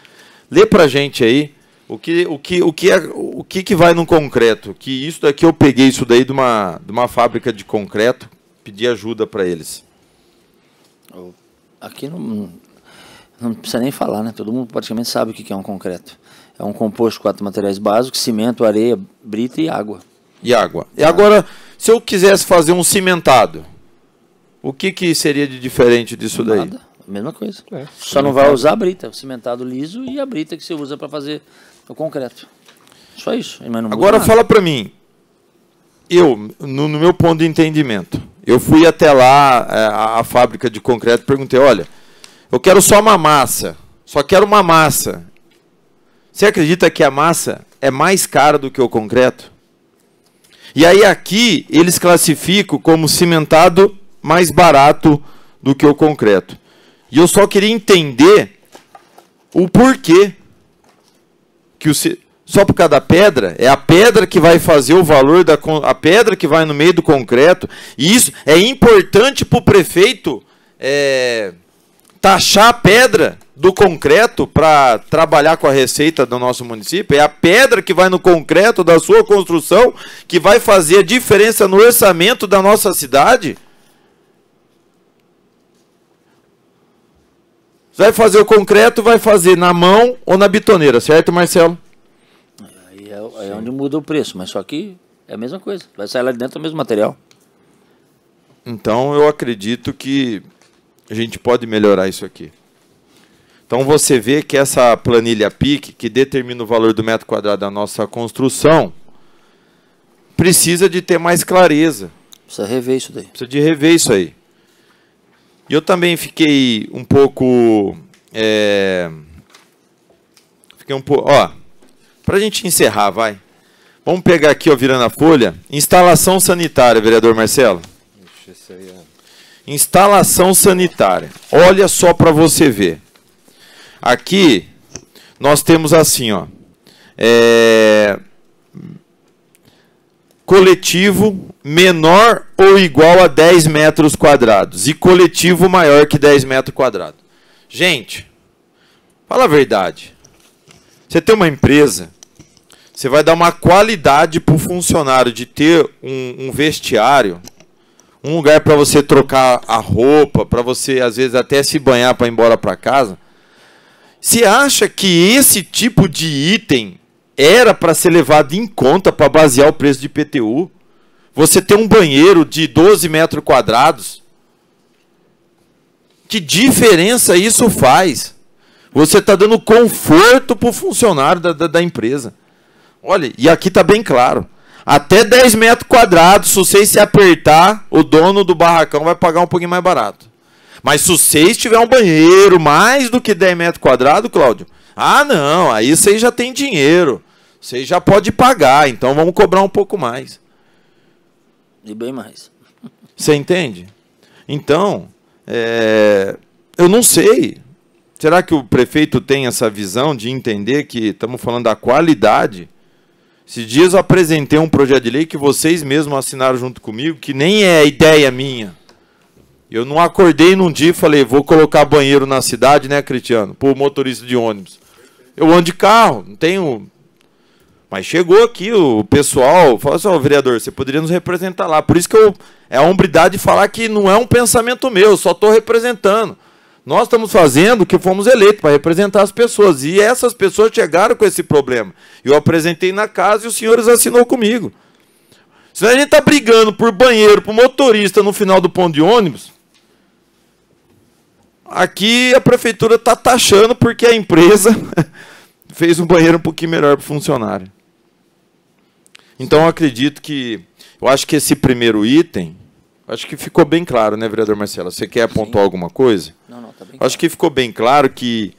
lê pra gente aí o que o que o que é, o que que vai no concreto, que isso daqui eu peguei isso daí de uma de uma fábrica de concreto, pedi ajuda para eles. Aqui não, não precisa nem falar, né? Todo mundo praticamente sabe o que é um concreto. É um composto de quatro materiais básicos, cimento, areia, brita e água. E água. E agora, se eu quisesse fazer um cimentado, o que, que seria de diferente disso Nada. daí? Mesma coisa. É, Só não vai usar a brita, o cimentado liso e a brita que você usa para fazer o concreto. Só isso. Agora fala para mim. Eu, no, no meu ponto de entendimento, eu fui até lá, é, a, a fábrica de concreto, perguntei, olha, eu quero só uma massa, só quero uma massa. Você acredita que a massa é mais cara do que o concreto? E aí aqui eles classificam como cimentado mais barato do que o concreto. E eu só queria entender o porquê que o, só por causa da pedra, é a pedra que vai fazer o valor da a pedra que vai no meio do concreto. E isso é importante para o prefeito é, taxar a pedra do concreto para trabalhar com a receita do nosso município. É a pedra que vai no concreto da sua construção que vai fazer a diferença no orçamento da nossa cidade. Vai fazer o concreto, vai fazer na mão ou na bitoneira, certo, Marcelo? É Sim. é onde muda o preço, mas só que é a mesma coisa. Vai sair lá de dentro o mesmo material. Então eu acredito que a gente pode melhorar isso aqui. Então você vê que essa planilha PIC, que determina o valor do metro quadrado da nossa construção, precisa de ter mais clareza. Precisa rever isso daí. Precisa de rever isso aí. E eu também fiquei um pouco. É... Fiquei um pouco. Ó, para a gente encerrar, vai. Vamos pegar aqui, ó, virando a folha. Instalação sanitária, vereador Marcelo. É- Instalação sanitária. Olha só para você ver. Aqui nós temos assim, ó. É... Coletivo menor ou igual a 10 metros quadrados e coletivo maior que 10 metros quadrados. Gente, fala a verdade. Você tem uma empresa você vai dar uma qualidade para o funcionário de ter um, um vestiário, um lugar para você trocar a roupa, para você às vezes até se banhar para ir embora para casa. Você acha que esse tipo de item era para ser levado em conta para basear o preço de PTU? Você ter um banheiro de 12 metros quadrados? Que diferença isso faz? Você está dando conforto para o funcionário da, da, da empresa. Olha, e aqui tá bem claro. Até 10 metros quadrados, se vocês se apertar, o dono do barracão vai pagar um pouquinho mais barato. Mas se vocês tiver um banheiro mais do que 10 metros quadrados, Cláudio, ah não, aí vocês já tem dinheiro. Vocês já pode pagar, então vamos cobrar um pouco mais. E bem mais. Você entende? Então, é... eu não sei. Será que o prefeito tem essa visão de entender que estamos falando da qualidade esses dias eu apresentei um projeto de lei que vocês mesmos assinaram junto comigo, que nem é ideia minha. Eu não acordei num dia e falei, vou colocar banheiro na cidade, né, Cristiano? Por motorista de ônibus. Eu ando de carro, não tenho. Mas chegou aqui o pessoal, falou assim, oh, vereador, você poderia nos representar lá. Por isso que eu, é a hombridade de falar que não é um pensamento meu, só estou representando. Nós estamos fazendo que fomos eleitos para representar as pessoas. E essas pessoas chegaram com esse problema. Eu apresentei na casa e os senhores assinou comigo. Se a gente está brigando por banheiro, por motorista no final do ponto de ônibus, aqui a prefeitura está taxando porque a empresa fez um banheiro um pouquinho melhor para o funcionário. Então eu acredito que. Eu acho que esse primeiro item Acho que ficou bem claro, né, vereador Marcelo? Você quer apontar Sim. alguma coisa? Não, não, tá bem Acho que ficou bem claro que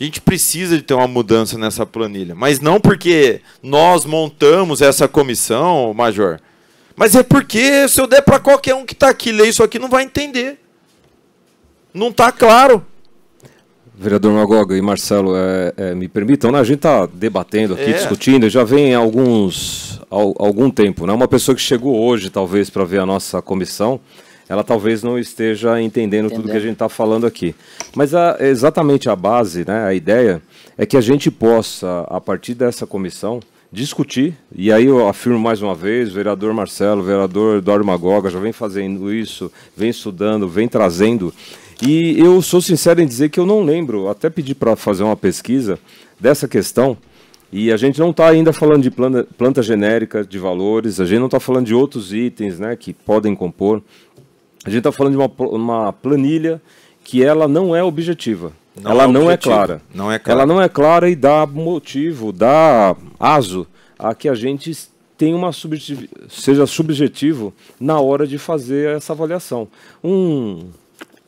a gente precisa de ter uma mudança nessa planilha. Mas não porque nós montamos essa comissão, Major. Mas é porque se eu der para qualquer um que está aqui ler isso aqui, não vai entender. Não está claro vereador Magoga e Marcelo, é, é, me permitam, né? a gente está debatendo aqui, é. discutindo, já vem alguns ao, algum tempo. Né? Uma pessoa que chegou hoje, talvez, para ver a nossa comissão, ela talvez não esteja entendendo Entendeu? tudo que a gente está falando aqui. Mas a, exatamente a base, né, a ideia, é que a gente possa, a partir dessa comissão, discutir, e aí eu afirmo mais uma vez, o vereador Marcelo, o vereador Eduardo Magoga já vem fazendo isso, vem estudando, vem trazendo e eu sou sincero em dizer que eu não lembro, até pedi para fazer uma pesquisa dessa questão, e a gente não está ainda falando de planta, planta genérica, de valores, a gente não está falando de outros itens né, que podem compor. A gente está falando de uma, uma planilha que ela não é objetiva. Não ela é não, é clara. não é clara. Ela não é clara e dá motivo, dá aso a que a gente tem uma subjetiv... seja subjetivo na hora de fazer essa avaliação. Um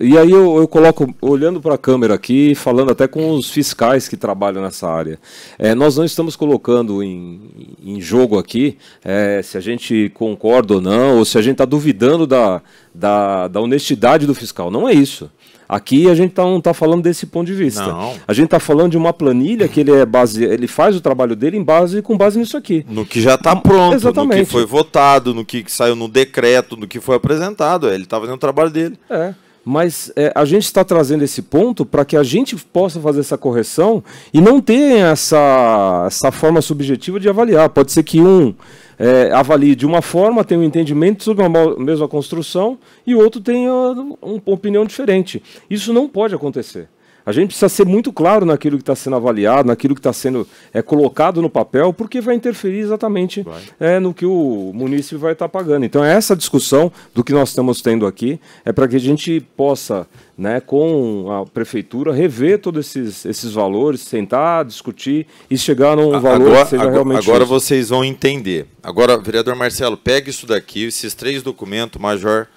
e aí eu, eu coloco, olhando para a câmera aqui, falando até com os fiscais que trabalham nessa área. É, nós não estamos colocando em, em jogo aqui é, se a gente concorda ou não, ou se a gente está duvidando da, da, da honestidade do fiscal. Não é isso. Aqui a gente tá, não está falando desse ponto de vista. Não. A gente está falando de uma planilha que ele é base, ele faz o trabalho dele em base com base nisso aqui. No que já está pronto, Exatamente. no que foi votado, no que saiu no decreto, no que foi apresentado. É, ele está fazendo o trabalho dele. É mas é, a gente está trazendo esse ponto para que a gente possa fazer essa correção e não ter essa, essa forma subjetiva de avaliar. Pode ser que um é, avalie de uma forma, tenha um entendimento sobre a mesma construção, e outro tenha uma opinião diferente. Isso não pode acontecer. A gente precisa ser muito claro naquilo que está sendo avaliado, naquilo que está sendo é, colocado no papel, porque vai interferir exatamente vai. É, no que o município vai estar tá pagando. Então, é essa discussão do que nós estamos tendo aqui é para que a gente possa, né, com a prefeitura, rever todos esses, esses valores, sentar, discutir e chegar num valor agora, que seja agora, realmente. Agora justo. vocês vão entender. Agora, vereador Marcelo, pegue isso daqui, esses três documentos, Major.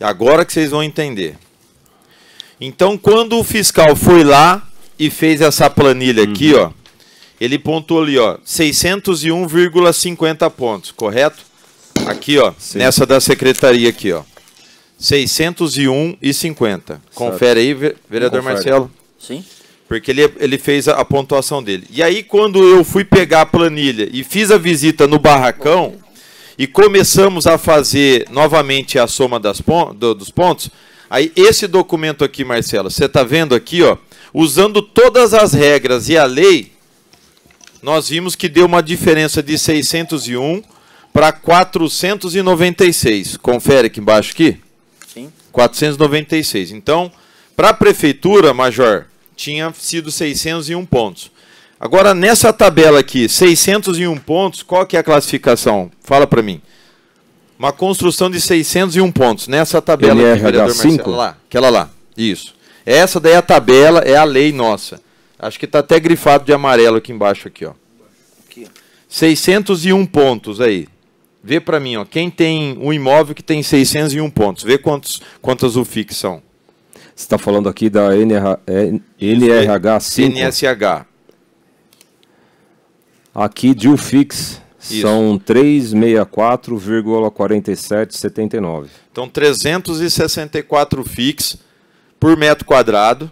Agora que vocês vão entender. Então, quando o fiscal foi lá e fez essa planilha uhum. aqui, ó, ele pontuou ali, ó, 601,50 pontos, correto? Aqui, ó, Sim. nessa da secretaria aqui, ó. 601,50. Confere aí, vereador Confere. Marcelo. Sim. Porque ele, ele fez a, a, pontuação dele. E aí, quando eu fui pegar a planilha e fiz a visita no barracão e começamos a fazer novamente a soma das pon do, dos pontos, Aí esse documento aqui, Marcelo, você está vendo aqui, ó, usando todas as regras e a lei, nós vimos que deu uma diferença de 601 para 496. Confere aqui embaixo aqui. Sim. 496. Então, para a prefeitura, Major, tinha sido 601 pontos. Agora, nessa tabela aqui, 601 pontos, qual que é a classificação? Fala para mim. Uma construção de 601 pontos nessa né? tabela aqui, é vereador Marcelo. Lá, aquela lá. Isso. Essa daí é a tabela, é a lei nossa. Acho que está até grifado de amarelo aqui embaixo aqui, ó. Aqui. 601 pontos aí. Vê para mim, ó, quem tem um imóvel que tem 601 pontos, vê quantos quantas UFIX são. Você está falando aqui da NRH, NRH 5? NSH. Aqui de UFIX isso. São 364,4779. Então 364 fix por metro quadrado.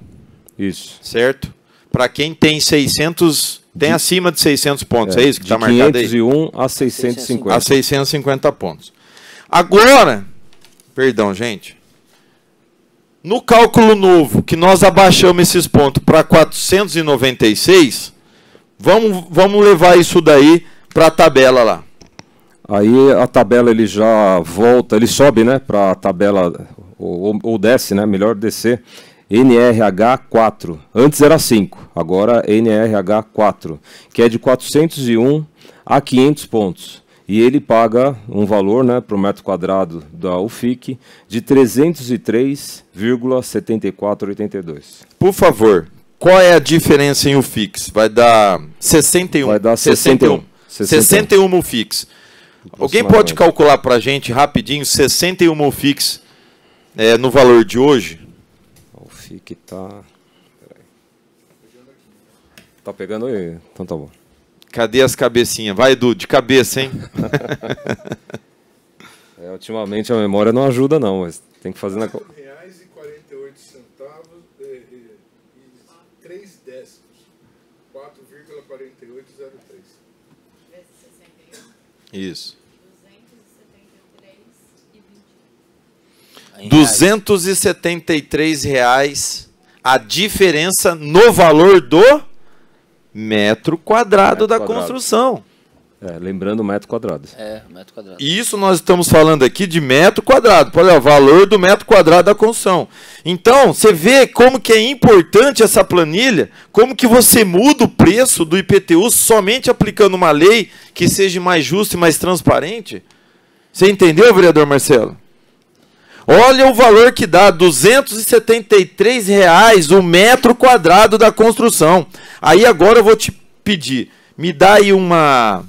Isso. Certo? Para quem tem 600, tem de, acima de 600 pontos, é, é isso que está marcado aí? De 501 a 650. A 650 pontos. Agora, perdão, gente. No cálculo novo, que nós abaixamos esses pontos para 496, vamos, vamos levar isso daí para a tabela lá. Aí a tabela ele já volta, ele sobe, né, para a tabela ou, ou, desce, né, melhor descer. NRH 4. Antes era 5, agora NRH 4, que é de 401 a 500 pontos. E ele paga um valor, né, para o metro quadrado da UFIC de 303,7482. Por favor, qual é a diferença em UFIX? Vai dar 61. Vai dar 61. 61. 60... 61 Mufix. Alguém pode calcular para a gente rapidinho 61 Mufix é, no valor de hoje? O FIC tá. Tá pegando aí, então tá bom. Cadê as cabecinhas? Vai, Edu, de cabeça, hein? é, ultimamente a memória não ajuda, não, mas tem que fazer na. Isso. 273 reais a diferença no valor do metro quadrado metro da quadrado. construção. É, lembrando metro quadrado. É, metro quadrado. E isso nós estamos falando aqui de metro quadrado. Olha, o valor do metro quadrado da construção. Então, você vê como que é importante essa planilha, como que você muda o preço do IPTU somente aplicando uma lei que seja mais justa e mais transparente? Você entendeu, vereador Marcelo? Olha o valor que dá, R$ 273,00 o metro quadrado da construção. Aí agora eu vou te pedir, me dá aí uma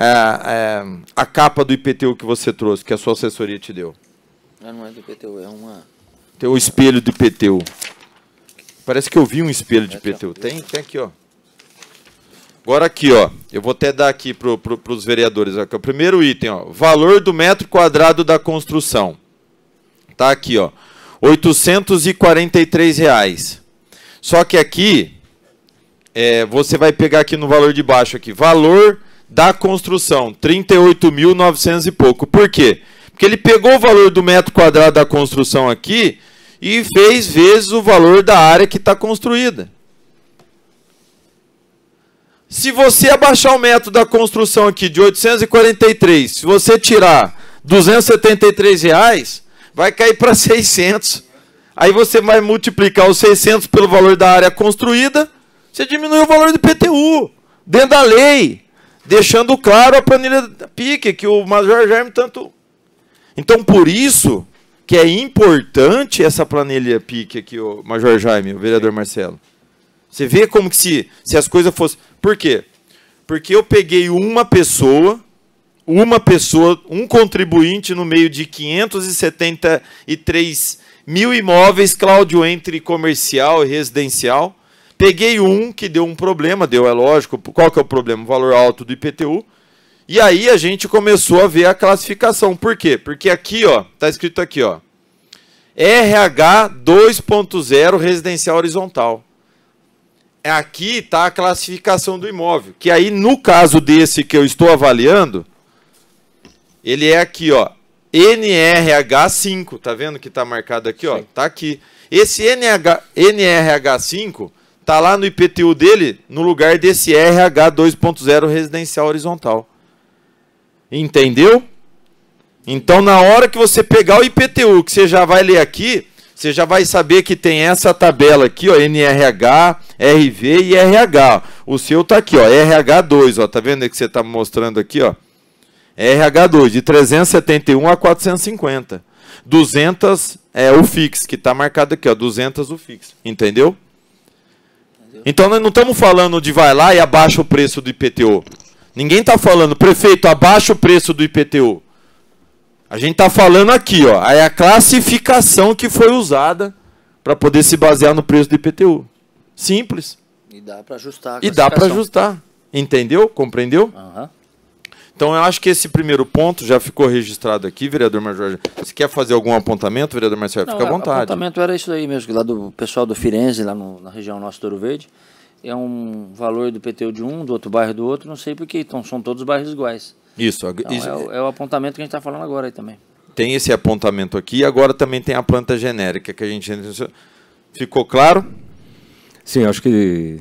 a, é, é, a capa do IPTU que você trouxe, que a sua assessoria te deu? Não, não é do IPTU, é uma... Tem o espelho do IPTU. Parece que eu vi um espelho de IPTU. Tem? Tem aqui, ó. Agora aqui, ó. Eu vou até dar aqui para pro, os vereadores. Aqui, o primeiro item, ó. Valor do metro quadrado da construção. Tá aqui, ó. 843 reais. Só que aqui, é, você vai pegar aqui no valor de baixo aqui. Valor da construção, 38.900 e pouco. Por quê? Porque ele pegou o valor do metro quadrado da construção aqui e fez vezes o valor da área que está construída. Se você abaixar o metro da construção aqui de 843, se você tirar 273 reais, vai cair para 600. Aí você vai multiplicar os 600 pelo valor da área construída, você diminui o valor do PTU dentro da lei deixando claro a planilha PIC, que o Major Jaime tanto. Então, por isso que é importante essa planilha PIC aqui, o Major Jaime, o vereador Marcelo. Você vê como que se, se as coisas fossem. Por quê? Porque eu peguei uma pessoa, uma pessoa, um contribuinte no meio de 573 mil imóveis, Cláudio, entre comercial e residencial, Peguei um que deu um problema, deu, é lógico. Qual que é o problema? O valor alto do IPTU. E aí a gente começou a ver a classificação. Por quê? Porque aqui, ó, tá escrito aqui, ó. RH 2.0 residencial horizontal. Aqui tá a classificação do imóvel, que aí no caso desse que eu estou avaliando, ele é aqui, ó, NRH5, tá vendo que tá marcado aqui, ó? Sim. Tá aqui. Esse NH, NRH5 Tá lá no IPTU dele, no lugar desse RH 2.0 residencial horizontal. Entendeu? Então, na hora que você pegar o IPTU, que você já vai ler aqui, você já vai saber que tem essa tabela aqui, ó, NRH, RV e RH. O seu tá aqui, ó, RH2, ó, tá vendo que você tá mostrando aqui, ó? RH2 de 371 a 450. 200 é o fix que tá marcado aqui, ó, 200 o fix, entendeu? Então nós não estamos falando de vai lá e abaixa o preço do IPTU. Ninguém está falando, prefeito, abaixa o preço do IPTU. A gente está falando aqui, ó, aí é a classificação que foi usada para poder se basear no preço do IPTU. Simples. E dá para ajustar. e dá para ajustar. Entendeu? Compreendeu? Aham. Uhum. Então, eu acho que esse primeiro ponto já ficou registrado aqui, vereador Major. Se quer fazer algum apontamento, vereador Marcelo, fica à é, vontade. O apontamento era isso aí mesmo, lá do pessoal do Firenze, lá no, na região nossa do Ouro Verde. É um valor do PTU de um, do outro bairro do outro, não sei porquê. Então, são todos bairros iguais. Isso. Então, isso... É, o, é o apontamento que a gente está falando agora aí também tem esse apontamento aqui, agora também tem a planta genérica que a gente ficou claro? Sim, acho que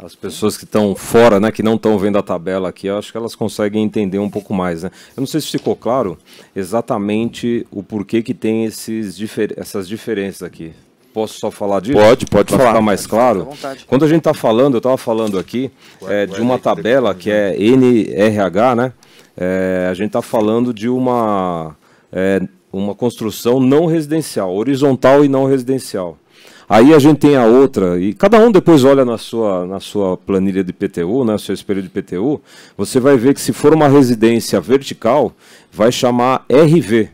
as pessoas que estão fora, né, que não estão vendo a tabela aqui, acho que elas conseguem entender um pouco mais. Né? Eu não sei se ficou claro exatamente o porquê que tem esses difer essas diferenças aqui. Posso só falar disso? Pode, pode pra falar. ficar mais claro. Quando a gente está falando, eu estava falando aqui é, de uma é tabela que é NRH, né? É, a gente está falando de uma, é, uma construção não residencial, horizontal e não residencial. Aí a gente tem a outra, e cada um depois olha na sua, na sua planilha de PTU, na né, seu espelho de PTU, você vai ver que se for uma residência vertical, vai chamar RV.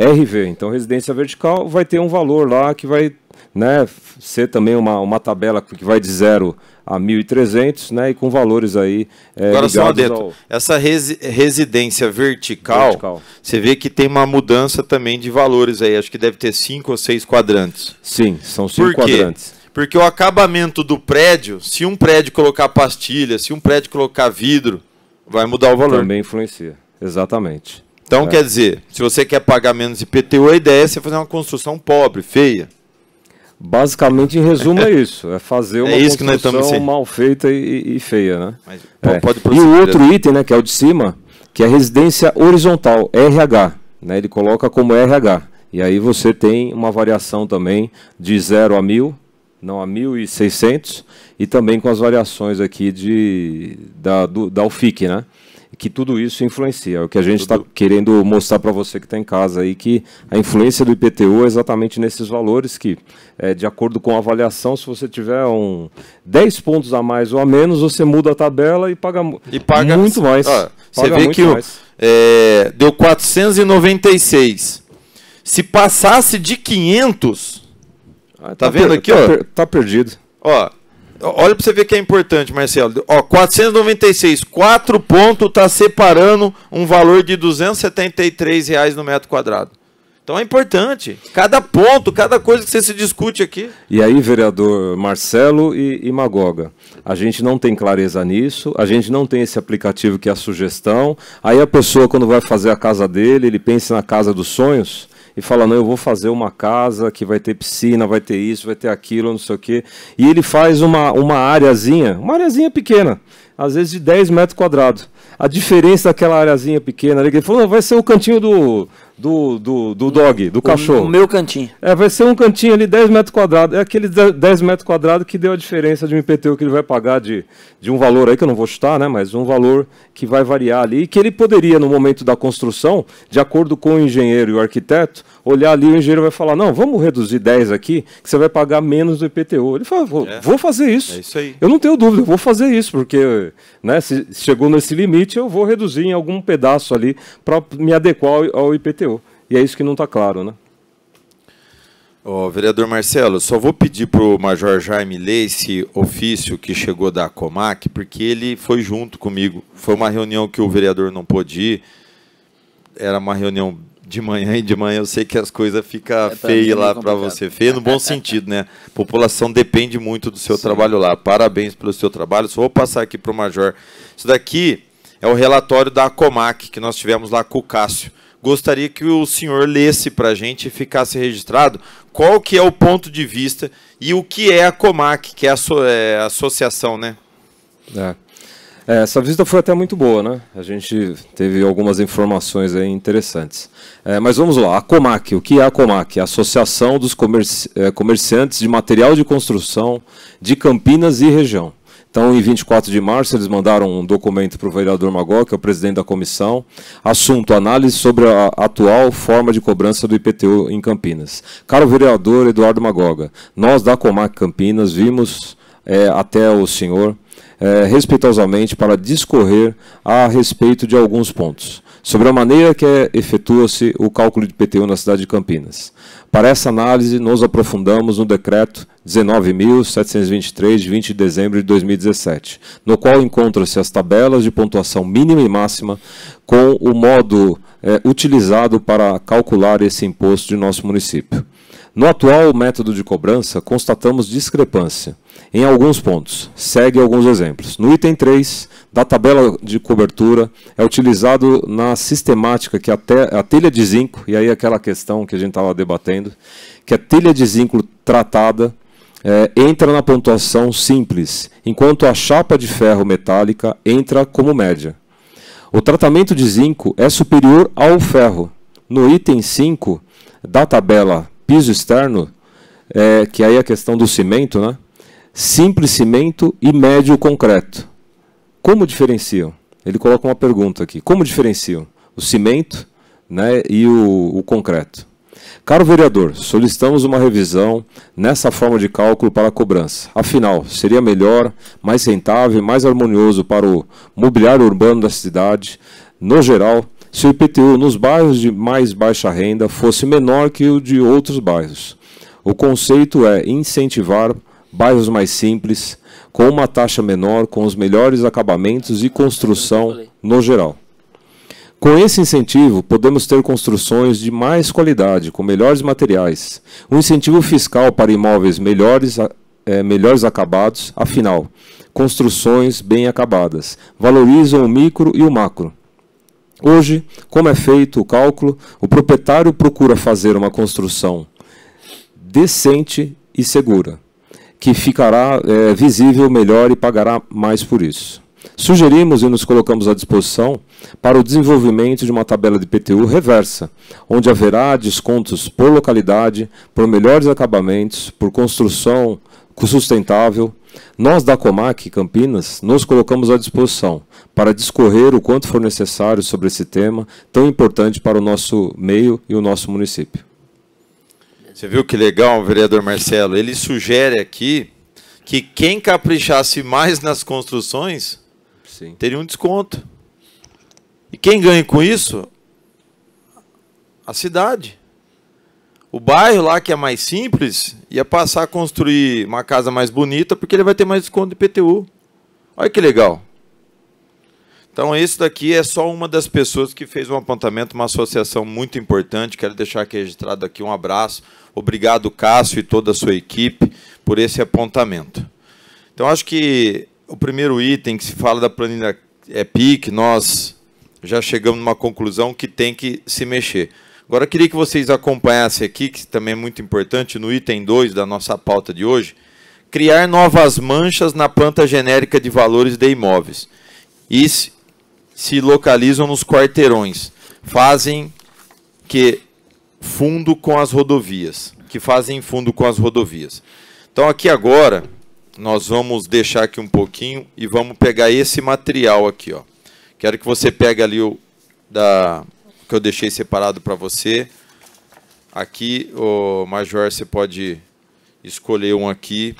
RV, então residência vertical vai ter um valor lá que vai né, ser também uma, uma tabela que vai de zero a 1.300, né, e com valores aí. É, Agora só dentro Ao... Essa resi residência vertical, vertical, você vê que tem uma mudança também de valores aí. Acho que deve ter cinco ou seis quadrantes. Sim, são cinco Por quadrantes. Porque o acabamento do prédio, se um prédio colocar pastilha, se um prédio colocar vidro, vai mudar o valor. Também influencia, exatamente. Então, é. quer dizer, se você quer pagar menos IPTU, a ideia é você fazer uma construção pobre, feia. Basicamente, em resumo, é isso. É fazer é uma é isso construção mal feita e, e feia, né? É. e o outro item, né, que é o de cima, que é residência horizontal, RH. Né? Ele coloca como RH. E aí você tem uma variação também de 0 a 1.000, não a 1.600, e também com as variações aqui de, da, do, da UFIC, né? que tudo isso influencia. É o que a gente está querendo mostrar para você que está em casa aí, que a influência do IPTU é exatamente nesses valores que, é, de acordo com a avaliação, se você tiver um 10 pontos a mais ou a menos, você muda a tabela e paga, e paga muito mais. Ah, paga você vê que o, é, deu 496. Se passasse de 500, ah, tá, tá vendo aqui, tá ó, tá perdido. Ó, Olha para você ver que é importante, Marcelo. Ó, 496, 4 pontos está separando um valor de 273 reais no metro quadrado. Então é importante. Cada ponto, cada coisa que você se discute aqui. E aí, vereador Marcelo e, e, Magoga, a gente não tem clareza nisso, a gente não tem esse aplicativo que é a sugestão. Aí a pessoa, quando vai fazer a casa dele, ele pensa na casa dos sonhos e fala: Não, eu vou fazer uma casa que vai ter piscina, vai ter isso, vai ter aquilo, não sei o quê. E ele faz uma, uma areazinha, uma areazinha pequena, às vezes de 10 metros quadrados. A diferença daquela areazinha pequena ali, que ele falou: vai ser o cantinho do, do, do, do dog, do o, cachorro. O meu cantinho. É, vai ser um cantinho ali, 10 metros quadrados. É aquele 10 metros quadrados que deu a diferença de um IPTU que ele vai pagar de, de um valor aí, que eu não vou chutar, né? Mas um valor que vai variar ali. E que ele poderia, no momento da construção, de acordo com o engenheiro e o arquiteto, olhar ali, o engenheiro vai falar: não, vamos reduzir 10 aqui, que você vai pagar menos do IPTU. Ele fala: vou, é. vou fazer isso. É isso aí. Eu não tenho dúvida, vou fazer isso, porque né, se chegou nesse limite, eu vou reduzir em algum pedaço ali para me adequar ao IPTU. E é isso que não está claro, né? Oh, vereador Marcelo, só vou pedir para o Major Jaime ler esse ofício que chegou da Comac, porque ele foi junto comigo. Foi uma reunião que o vereador não pôde ir. Era uma reunião de manhã e de manhã eu sei que as coisas ficam é, feias é lá para você. Feia no bom sentido, né? A população depende muito do seu Sim. trabalho lá. Parabéns pelo seu trabalho. Só vou passar aqui para o Major. Isso daqui é o relatório da Comac que nós tivemos lá com o Cássio. Gostaria que o senhor lesse para a gente e ficasse registrado qual que é o ponto de vista e o que é a Comac, que é a, so é a associação, né? É. É, essa visita foi até muito boa, né? A gente teve algumas informações aí interessantes. É, mas vamos lá, a Comac, o que é a Comac? A Associação dos Comerci é, Comerciantes de Material de Construção de Campinas e Região. Então, em 24 de março, eles mandaram um documento para o vereador Magó, que é o presidente da comissão. Assunto: análise sobre a atual forma de cobrança do IPTU em Campinas. Caro vereador Eduardo Magoga, nós da Comac Campinas vimos é, até o senhor é, respeitosamente para discorrer a respeito de alguns pontos, sobre a maneira que é, efetua-se o cálculo de PTU na cidade de Campinas. Para essa análise, nos aprofundamos no decreto 19.723, de 20 de dezembro de 2017, no qual encontram-se as tabelas de pontuação mínima e máxima com o modo é, utilizado para calcular esse imposto de nosso município. No atual método de cobrança, constatamos discrepância em alguns pontos. Segue alguns exemplos. No item 3 da tabela de cobertura, é utilizado na sistemática que a, te, a telha de zinco, e aí aquela questão que a gente estava debatendo, que a telha de zinco tratada é, entra na pontuação simples, enquanto a chapa de ferro metálica entra como média. O tratamento de zinco é superior ao ferro. No item 5 da tabela piso externo, é, que aí é a questão do cimento, né? simples cimento e médio concreto. Como diferenciam? Ele coloca uma pergunta aqui. Como diferenciam o cimento né, e o, o concreto? Caro vereador, solicitamos uma revisão nessa forma de cálculo para a cobrança. Afinal, seria melhor, mais rentável, mais harmonioso para o mobiliário urbano da cidade, no geral, se o IPTU nos bairros de mais baixa renda fosse menor que o de outros bairros. O conceito é incentivar bairros mais simples, com uma taxa menor, com os melhores acabamentos e construção no geral. Com esse incentivo, podemos ter construções de mais qualidade, com melhores materiais, um incentivo fiscal para imóveis melhores, é, melhores acabados, afinal, construções bem acabadas valorizam o micro e o macro. Hoje, como é feito o cálculo, o proprietário procura fazer uma construção decente e segura que ficará é, visível melhor e pagará mais por isso. Sugerimos e nos colocamos à disposição para o desenvolvimento de uma tabela de PTU reversa, onde haverá descontos por localidade, por melhores acabamentos, por construção sustentável. Nós da Comac Campinas nos colocamos à disposição para discorrer o quanto for necessário sobre esse tema tão importante para o nosso meio e o nosso município. Você viu que legal, vereador Marcelo? Ele sugere aqui que quem caprichasse mais nas construções Sim. teria um desconto. E quem ganha com isso? A cidade. O bairro lá que é mais simples ia passar a construir uma casa mais bonita porque ele vai ter mais desconto de PTU. Olha que legal. Então, esse daqui é só uma das pessoas que fez um apontamento, uma associação muito importante. Quero deixar aqui registrado aqui um abraço. Obrigado, Cássio e toda a sua equipe, por esse apontamento. Então, acho que o primeiro item que se fala da planilha EPIC, é nós já chegamos numa conclusão que tem que se mexer. Agora, eu queria que vocês acompanhassem aqui, que também é muito importante, no item 2 da nossa pauta de hoje, criar novas manchas na planta genérica de valores de imóveis. Isso, se localizam nos quarteirões, fazem que fundo com as rodovias, que fazem fundo com as rodovias. Então aqui agora nós vamos deixar aqui um pouquinho e vamos pegar esse material aqui, ó. Quero que você pegue ali o da que eu deixei separado para você. Aqui, o Major, você pode escolher um aqui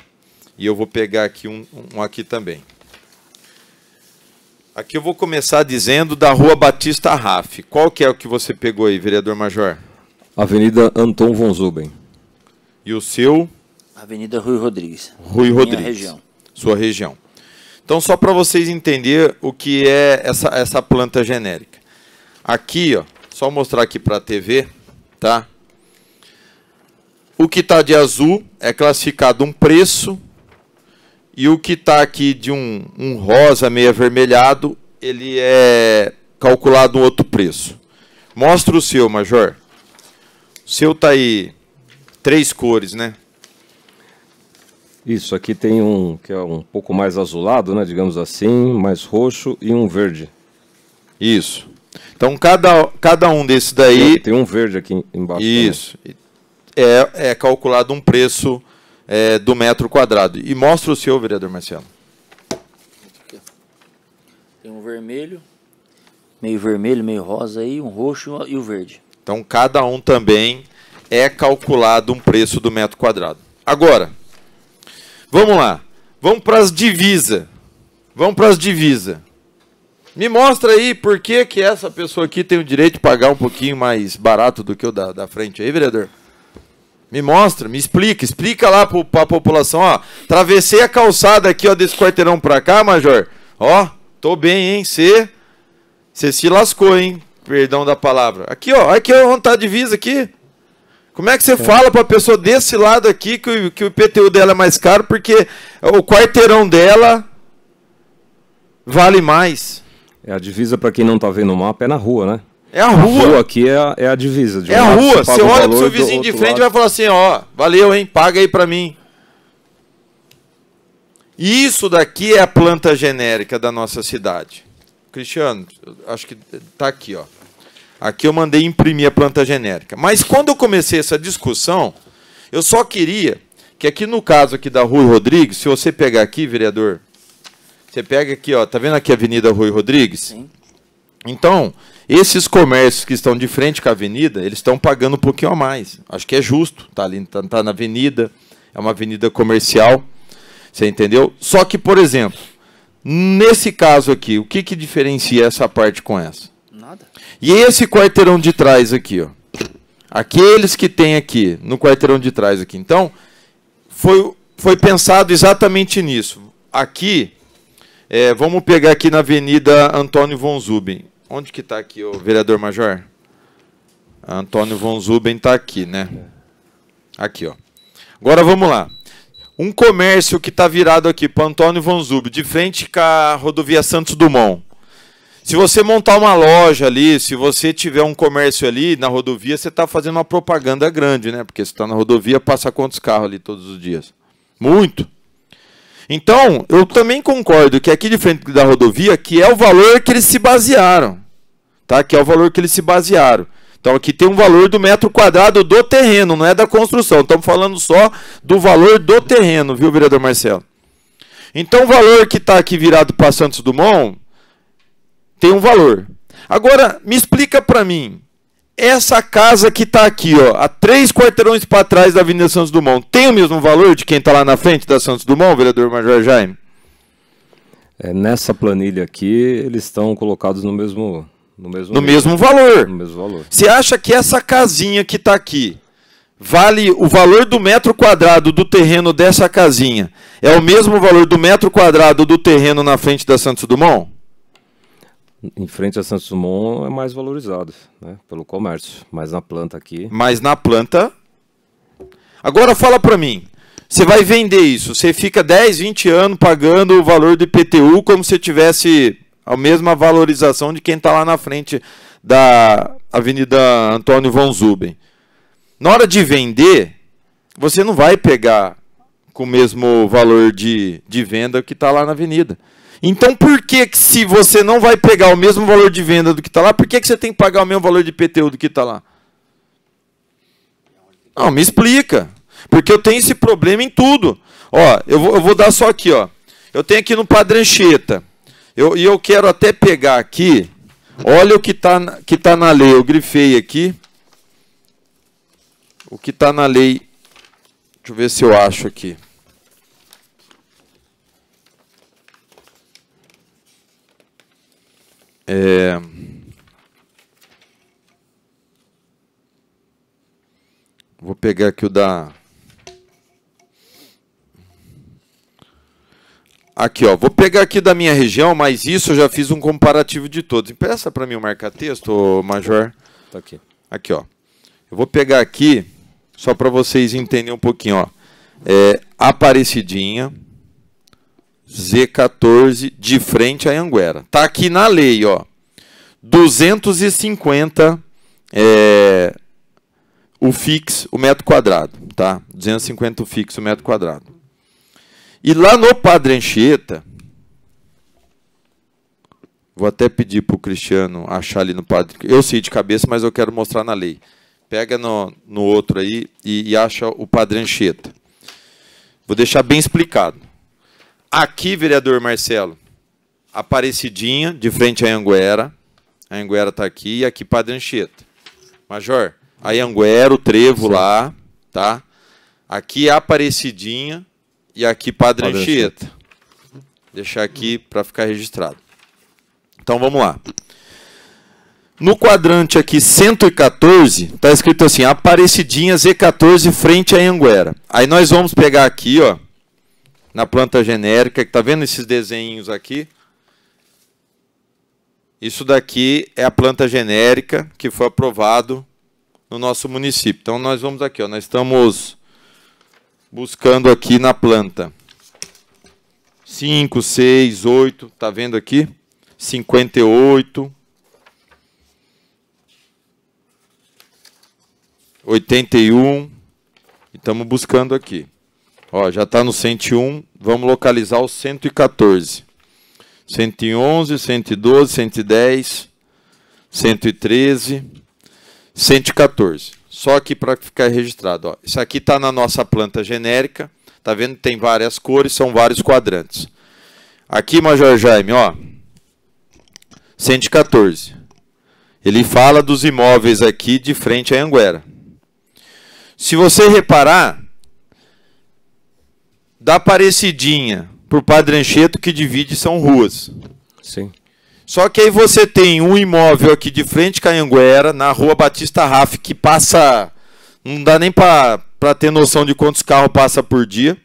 e eu vou pegar aqui um, um aqui também. Aqui eu vou começar dizendo da Rua Batista Raff. Qual que é o que você pegou aí, vereador Major? Avenida Anton von Zuben. E o seu? Avenida Rui Rodrigues. Rui Rodrigues. Minha região. Sua região. Então, só para vocês entenderem o que é essa, essa planta genérica. Aqui, ó, só mostrar aqui para a TV, tá? O que está de azul é classificado um preço e o que está aqui de um, um rosa meio avermelhado, ele é calculado um outro preço. Mostra o seu, Major. O seu está aí, três cores, né? Isso, aqui tem um que é um pouco mais azulado, né, digamos assim, mais roxo e um verde. Isso. Então cada, cada um desses daí... Tem, tem um verde aqui embaixo. Isso. É, é calculado um preço é, do metro quadrado. E mostra o seu, vereador Marcelo. Tem um vermelho, meio vermelho, meio rosa aí, um roxo e o um verde. Então cada um também é calculado um preço do metro quadrado. Agora, vamos lá. Vamos para as divisas. Vamos para as divisas. Me mostra aí por que, que essa pessoa aqui tem o direito de pagar um pouquinho mais barato do que o da, da frente aí, vereador. Me mostra, me explica, explica lá para a população, ó. Travessei a calçada aqui, ó, desse quarteirão para cá, major. Ó, tô bem, hein? Você você se lascou, hein? Perdão da palavra. Aqui, ó, aqui é onde tá a divisa aqui. Como é que você é. fala para a pessoa desse lado aqui que o, que o IPTU dela é mais caro porque o quarteirão dela vale mais? É a divisa para quem não tá vendo o mapa é na rua, né? É a rua. A rua aqui é a, é a divisa. é a rua. Você, você olha pro seu vizinho de frente e vai falar assim, ó, valeu, hein? Paga aí para mim. Isso daqui é a planta genérica da nossa cidade. Cristiano, acho que tá aqui, ó. Aqui eu mandei imprimir a planta genérica. Mas quando eu comecei essa discussão, eu só queria que aqui no caso aqui da Rui Rodrigues, se você pegar aqui, vereador, você pega aqui, ó, tá vendo aqui a Avenida Rui Rodrigues? Sim. Então, esses comércios que estão de frente com a avenida, eles estão pagando um pouquinho a mais. Acho que é justo. Está ali, tá, tá na avenida, é uma avenida comercial. Você entendeu? Só que, por exemplo, nesse caso aqui, o que, que diferencia essa parte com essa? Nada. E esse quarteirão de trás aqui, ó. Aqueles que tem aqui, no quarteirão de trás aqui. Então, foi, foi pensado exatamente nisso. Aqui, é, vamos pegar aqui na Avenida Antônio Von Zubin. Onde que está aqui o vereador major? Antônio von Zuben está aqui, né? Aqui, ó. Agora vamos lá. Um comércio que está virado aqui para Antônio von Zuben, de frente com a rodovia Santos Dumont. Se você montar uma loja ali, se você tiver um comércio ali na rodovia, você está fazendo uma propaganda grande, né? Porque você está na rodovia, passa quantos carros ali todos os dias? Muito. Então, eu também concordo que aqui de frente da rodovia, que é o valor que eles se basearam. Tá? Que é o valor que eles se basearam. Então aqui tem um valor do metro quadrado do terreno, não é da construção. Estamos falando só do valor do terreno, viu, vereador Marcelo? Então o valor que está aqui virado para Santos Dumont tem um valor. Agora, me explica para mim, essa casa que está aqui, ó, a três quarteirões para trás da Avenida Santos Dumont, tem o mesmo valor de quem está lá na frente da Santos Dumont, vereador Major Jaime? É, nessa planilha aqui, eles estão colocados no mesmo no mesmo, no mesmo valor. No mesmo valor. Você acha que essa casinha que está aqui vale o valor do metro quadrado do terreno dessa casinha é o mesmo valor do metro quadrado do terreno na frente da Santos Dumont? em frente a Santos Dumont é mais valorizado, né? Pelo comércio, mas na planta aqui. Mas na planta. Agora fala para mim. Você vai vender isso, você fica 10, 20 anos pagando o valor do IPTU como se tivesse a mesma valorização de quem está lá na frente da Avenida Antônio von Zuben. Na hora de vender, você não vai pegar com o mesmo valor de, de venda que está lá na avenida. Então por que, que se você não vai pegar o mesmo valor de venda do que está lá, por que, que você tem que pagar o mesmo valor de PTU do que está lá? Não, me explica. Porque eu tenho esse problema em tudo. Ó, eu vou, eu vou dar só aqui, ó. Eu tenho aqui no Padrancheta. E eu, eu quero até pegar aqui. Olha o que está que tá na lei. Eu grifei aqui. O que está na lei. Deixa eu ver se eu acho aqui. É... Vou pegar aqui o da. Aqui, ó. Vou pegar aqui da minha região, mas isso eu já fiz um comparativo de todos. Peça para mim o marca-texto, Major. Tá aqui. Aqui, ó. Eu vou pegar aqui, só para vocês entenderem um pouquinho, ó. É, Aparecidinha. Z14 de frente a Anguera. Tá aqui na lei, ó. 250 é, o fixo, o metro quadrado, tá? 250 o fixo, o metro quadrado. E lá no Padre Anchieta, vou até pedir para o Cristiano achar ali no Padre. Eu sei de cabeça, mas eu quero mostrar na lei. Pega no, no outro aí e, e acha o Padre Anchieta. Vou deixar bem explicado. Aqui, vereador Marcelo, Aparecidinha, de frente à Anguera. A Anguera está aqui e aqui Padre Anchieta. Major, a Anguera, o trevo lá, tá? Aqui é Aparecidinha e aqui Padre, Padre Anchieta. Anchieta. Deixar aqui para ficar registrado. Então vamos lá. No quadrante aqui 114, está escrito assim: Aparecidinha Z14 frente à Anguera. Aí nós vamos pegar aqui, ó na planta genérica, que está vendo esses desenhos aqui? Isso daqui é a planta genérica que foi aprovado no nosso município. Então nós vamos aqui, ó, nós estamos buscando aqui na planta 5, 6, 8, Está vendo aqui? 58 81 e estamos buscando aqui. Ó, já está no 101, vamos localizar o 114. 111, 112, 110, 113, 114. Só aqui para ficar registrado. Ó. Isso aqui está na nossa planta genérica. Está vendo? Tem várias cores, são vários quadrantes. Aqui, Major Jaime, ó, 114. Ele fala dos imóveis aqui de frente à Anguera. Se você reparar, da Parecidinha para o Padre Anchieta, que divide são ruas. Sim. Só que aí você tem um imóvel aqui de frente, Caanguera, na rua Batista Raff, que passa. Não dá nem para ter noção de quantos carros passa por dia.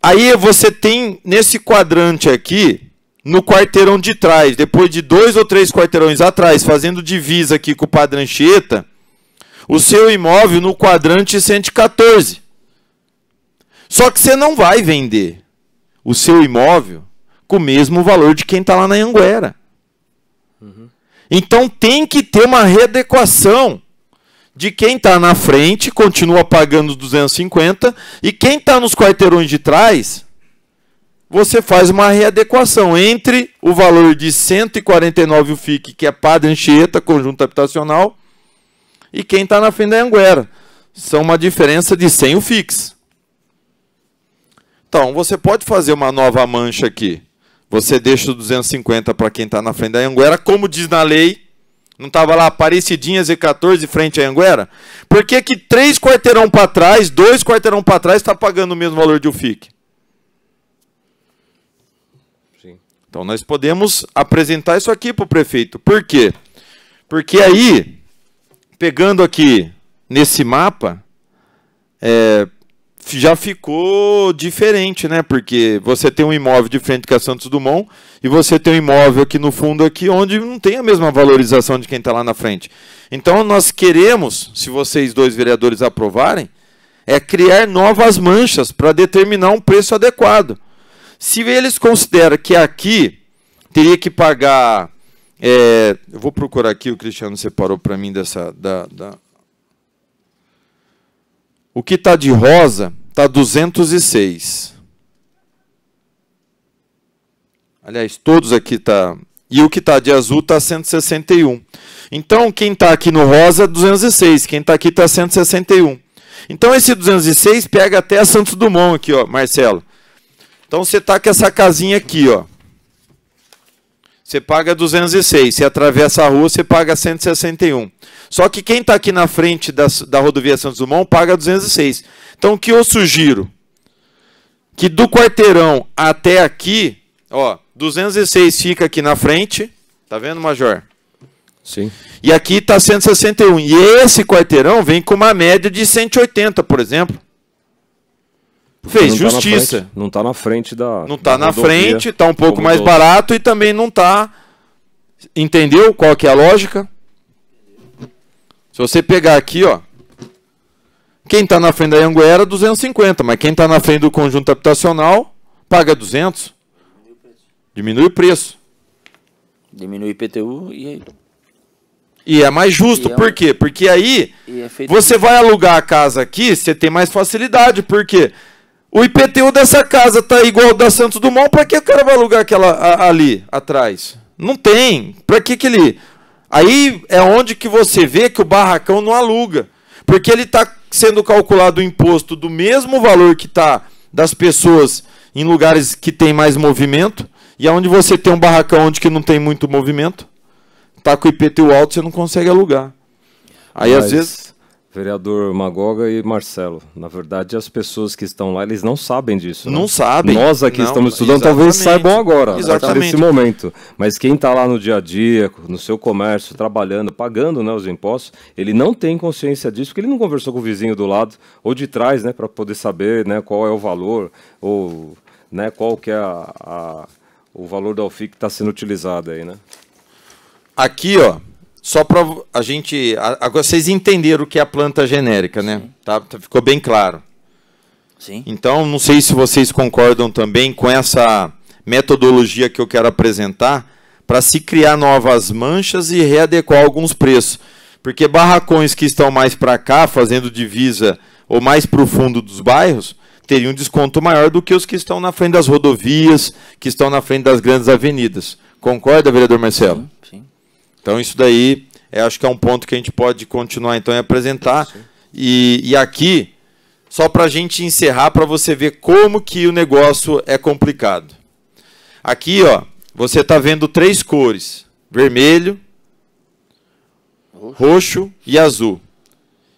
Aí você tem nesse quadrante aqui, no quarteirão de trás, depois de dois ou três quarteirões atrás, fazendo divisa aqui com o Padre Anchieta, o seu imóvel no quadrante 114. Só que você não vai vender o seu imóvel com o mesmo valor de quem está lá na Anguera. Uhum. Então tem que ter uma readequação de quem está na frente, continua pagando os 250, e quem está nos quarteirões de trás, você faz uma readequação entre o valor de 149 o FIC, que é Padre Anchieta, conjunto habitacional, e quem está na frente da Anguera. São uma diferença de 100 o fix. Então, você pode fazer uma nova mancha aqui. Você deixa o 250 para quem está na frente da Anguera, como diz na lei. Não estava lá Aparecidinhas e 14 frente à Anguera? Por que, que três quarteirão para trás, dois quarteirão para trás, está pagando o mesmo valor de UFIC? Sim. Então nós podemos apresentar isso aqui para o prefeito. Por quê? Porque aí, pegando aqui nesse mapa, é, já ficou diferente, né? Porque você tem um imóvel de frente com a Santos Dumont e você tem um imóvel aqui no fundo aqui onde não tem a mesma valorização de quem está lá na frente. Então nós queremos, se vocês dois vereadores aprovarem, é criar novas manchas para determinar um preço adequado. Se eles consideram que aqui teria que pagar, é, eu vou procurar aqui o Cristiano separou para mim dessa da, da o que está de rosa está 206. Aliás, todos aqui está. E o que está de azul está 161. Então, quem está aqui no rosa é 206. Quem está aqui está 161. Então, esse 206 pega até a Santos Dumont aqui, ó, Marcelo. Então, você está com essa casinha aqui, ó você paga 206. Se atravessa a rua, você paga 161. Só que quem está aqui na frente da, da rodovia Santos Dumont paga 206. Então, o que eu sugiro? Que do quarteirão até aqui, ó, 206 fica aqui na frente. Tá vendo, Major? Sim. E aqui está 161. E esse quarteirão vem com uma média de 180, por exemplo. Fez não tá justiça. Tá frente, não tá na frente da. Não tá da na frente, tá um pouco mais todo. barato e também não tá. Entendeu qual que é a lógica? Se você pegar aqui, ó. Quem está na frente da Anguera, 250, mas quem está na frente do conjunto habitacional paga 200. Diminui o preço. Diminui o IPTU e aí e é mais justo, é por quê? Porque aí é você vai alugar a casa aqui, você tem mais facilidade, por quê? Porque o IPTU dessa casa tá igual ao da Santos Dumont, para que o cara vai alugar aquela a, ali atrás? Não tem. Para que que ele Aí é onde que você vê que o barracão não aluga, porque ele está sendo calculado o imposto do mesmo valor que está das pessoas em lugares que tem mais movimento, e aonde você tem um barracão onde que não tem muito movimento, tá com o IPTU alto, você não consegue alugar. Aí Mas... às vezes vereador Magoga e Marcelo. Na verdade, as pessoas que estão lá, eles não sabem disso. Não, né? sabem. Nós aqui não, estamos estudando, talvez saibam agora, né, exatamente. nesse momento. Mas quem está lá no dia a dia, no seu comércio, trabalhando, pagando né, os impostos, ele não tem consciência disso, porque ele não conversou com o vizinho do lado ou de trás, né, para poder saber né, qual é o valor ou né, qual que é a, a, o valor da OFIC que está sendo utilizado aí, né? Aqui, ó, só para a gente. Agora vocês entenderam o que é a planta genérica, né? Tá? tá, ficou bem claro. Sim. Então, não sei se vocês concordam também com essa metodologia que eu quero apresentar para se criar novas manchas e readequar alguns preços. Porque barracões que estão mais para cá, fazendo divisa, ou mais para o fundo dos bairros, teriam desconto maior do que os que estão na frente das rodovias, que estão na frente das grandes avenidas. Concorda, vereador Marcelo? Sim, sim. Então isso daí é, acho que é um ponto que a gente pode continuar então e apresentar. E, e aqui, só para a gente encerrar, para você ver como que o negócio é complicado. Aqui, ó, você está vendo três cores: vermelho, roxo e azul.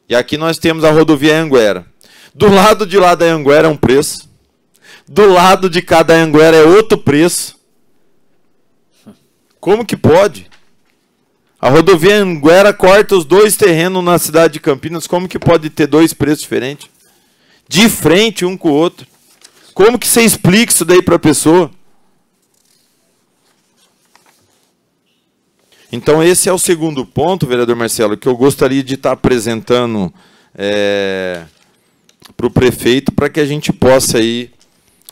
E aqui nós temos a rodovia Anguera. Do lado de lá da Anguera é um preço. Do lado de cada Anguera é outro preço. Como que pode? A rodovia Anguera corta os dois terrenos na cidade de Campinas. Como que pode ter dois preços diferentes? De frente um com o outro. Como que você explica isso daí para a pessoa? Então esse é o segundo ponto, vereador Marcelo, que eu gostaria de estar apresentando é, para o prefeito para que a gente possa aí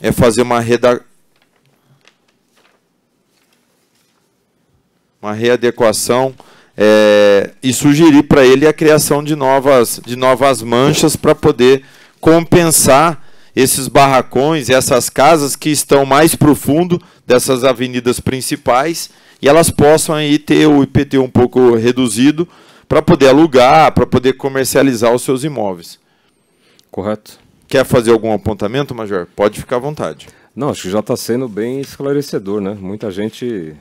é, fazer uma redação uma readequação é, e sugerir para ele a criação de novas, de novas manchas para poder compensar esses barracões, essas casas que estão mais profundo dessas avenidas principais e elas possam aí ter o IPT um pouco reduzido para poder alugar, para poder comercializar os seus imóveis. Correto. Quer fazer algum apontamento, Major? Pode ficar à vontade. Não, acho que já está sendo bem esclarecedor, né? Muita gente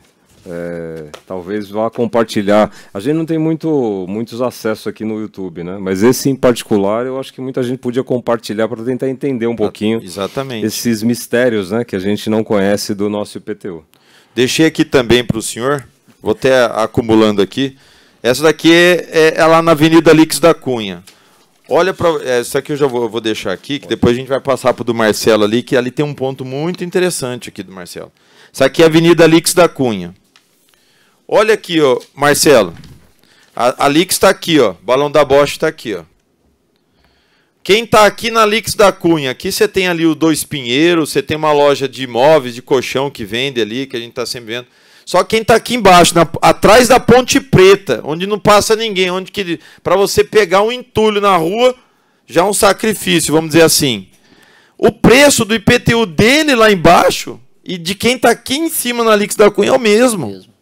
é, talvez vá compartilhar. A gente não tem muito, muitos acessos aqui no YouTube, né? Mas esse em particular, eu acho que muita gente podia compartilhar para tentar entender um ah, pouquinho Exatamente. esses mistérios né, que a gente não conhece do nosso IPTU. Deixei aqui também para o senhor, vou até acumulando aqui. Essa daqui é, é, é lá na Avenida Lix da Cunha. Olha para. Essa é, aqui eu já vou, vou deixar aqui, que depois a gente vai passar para o do Marcelo ali, que ali tem um ponto muito interessante aqui do Marcelo. Isso aqui é a Avenida Lix da Cunha. Olha aqui, ó, Marcelo. A, a Lix está aqui, ó. Balão da Bosch está aqui, ó. Quem está aqui na Lix da Cunha, aqui você tem ali o Dois Pinheiros, você tem uma loja de imóveis, de colchão que vende ali, que a gente está sempre vendo. Só quem está aqui embaixo, na, atrás da Ponte Preta, onde não passa ninguém, onde que para você pegar um entulho na rua, já é um sacrifício, vamos dizer assim. O preço do IPTU dele lá embaixo e de quem está aqui em cima na Lix da Cunha é o mesmo. É o mesmo.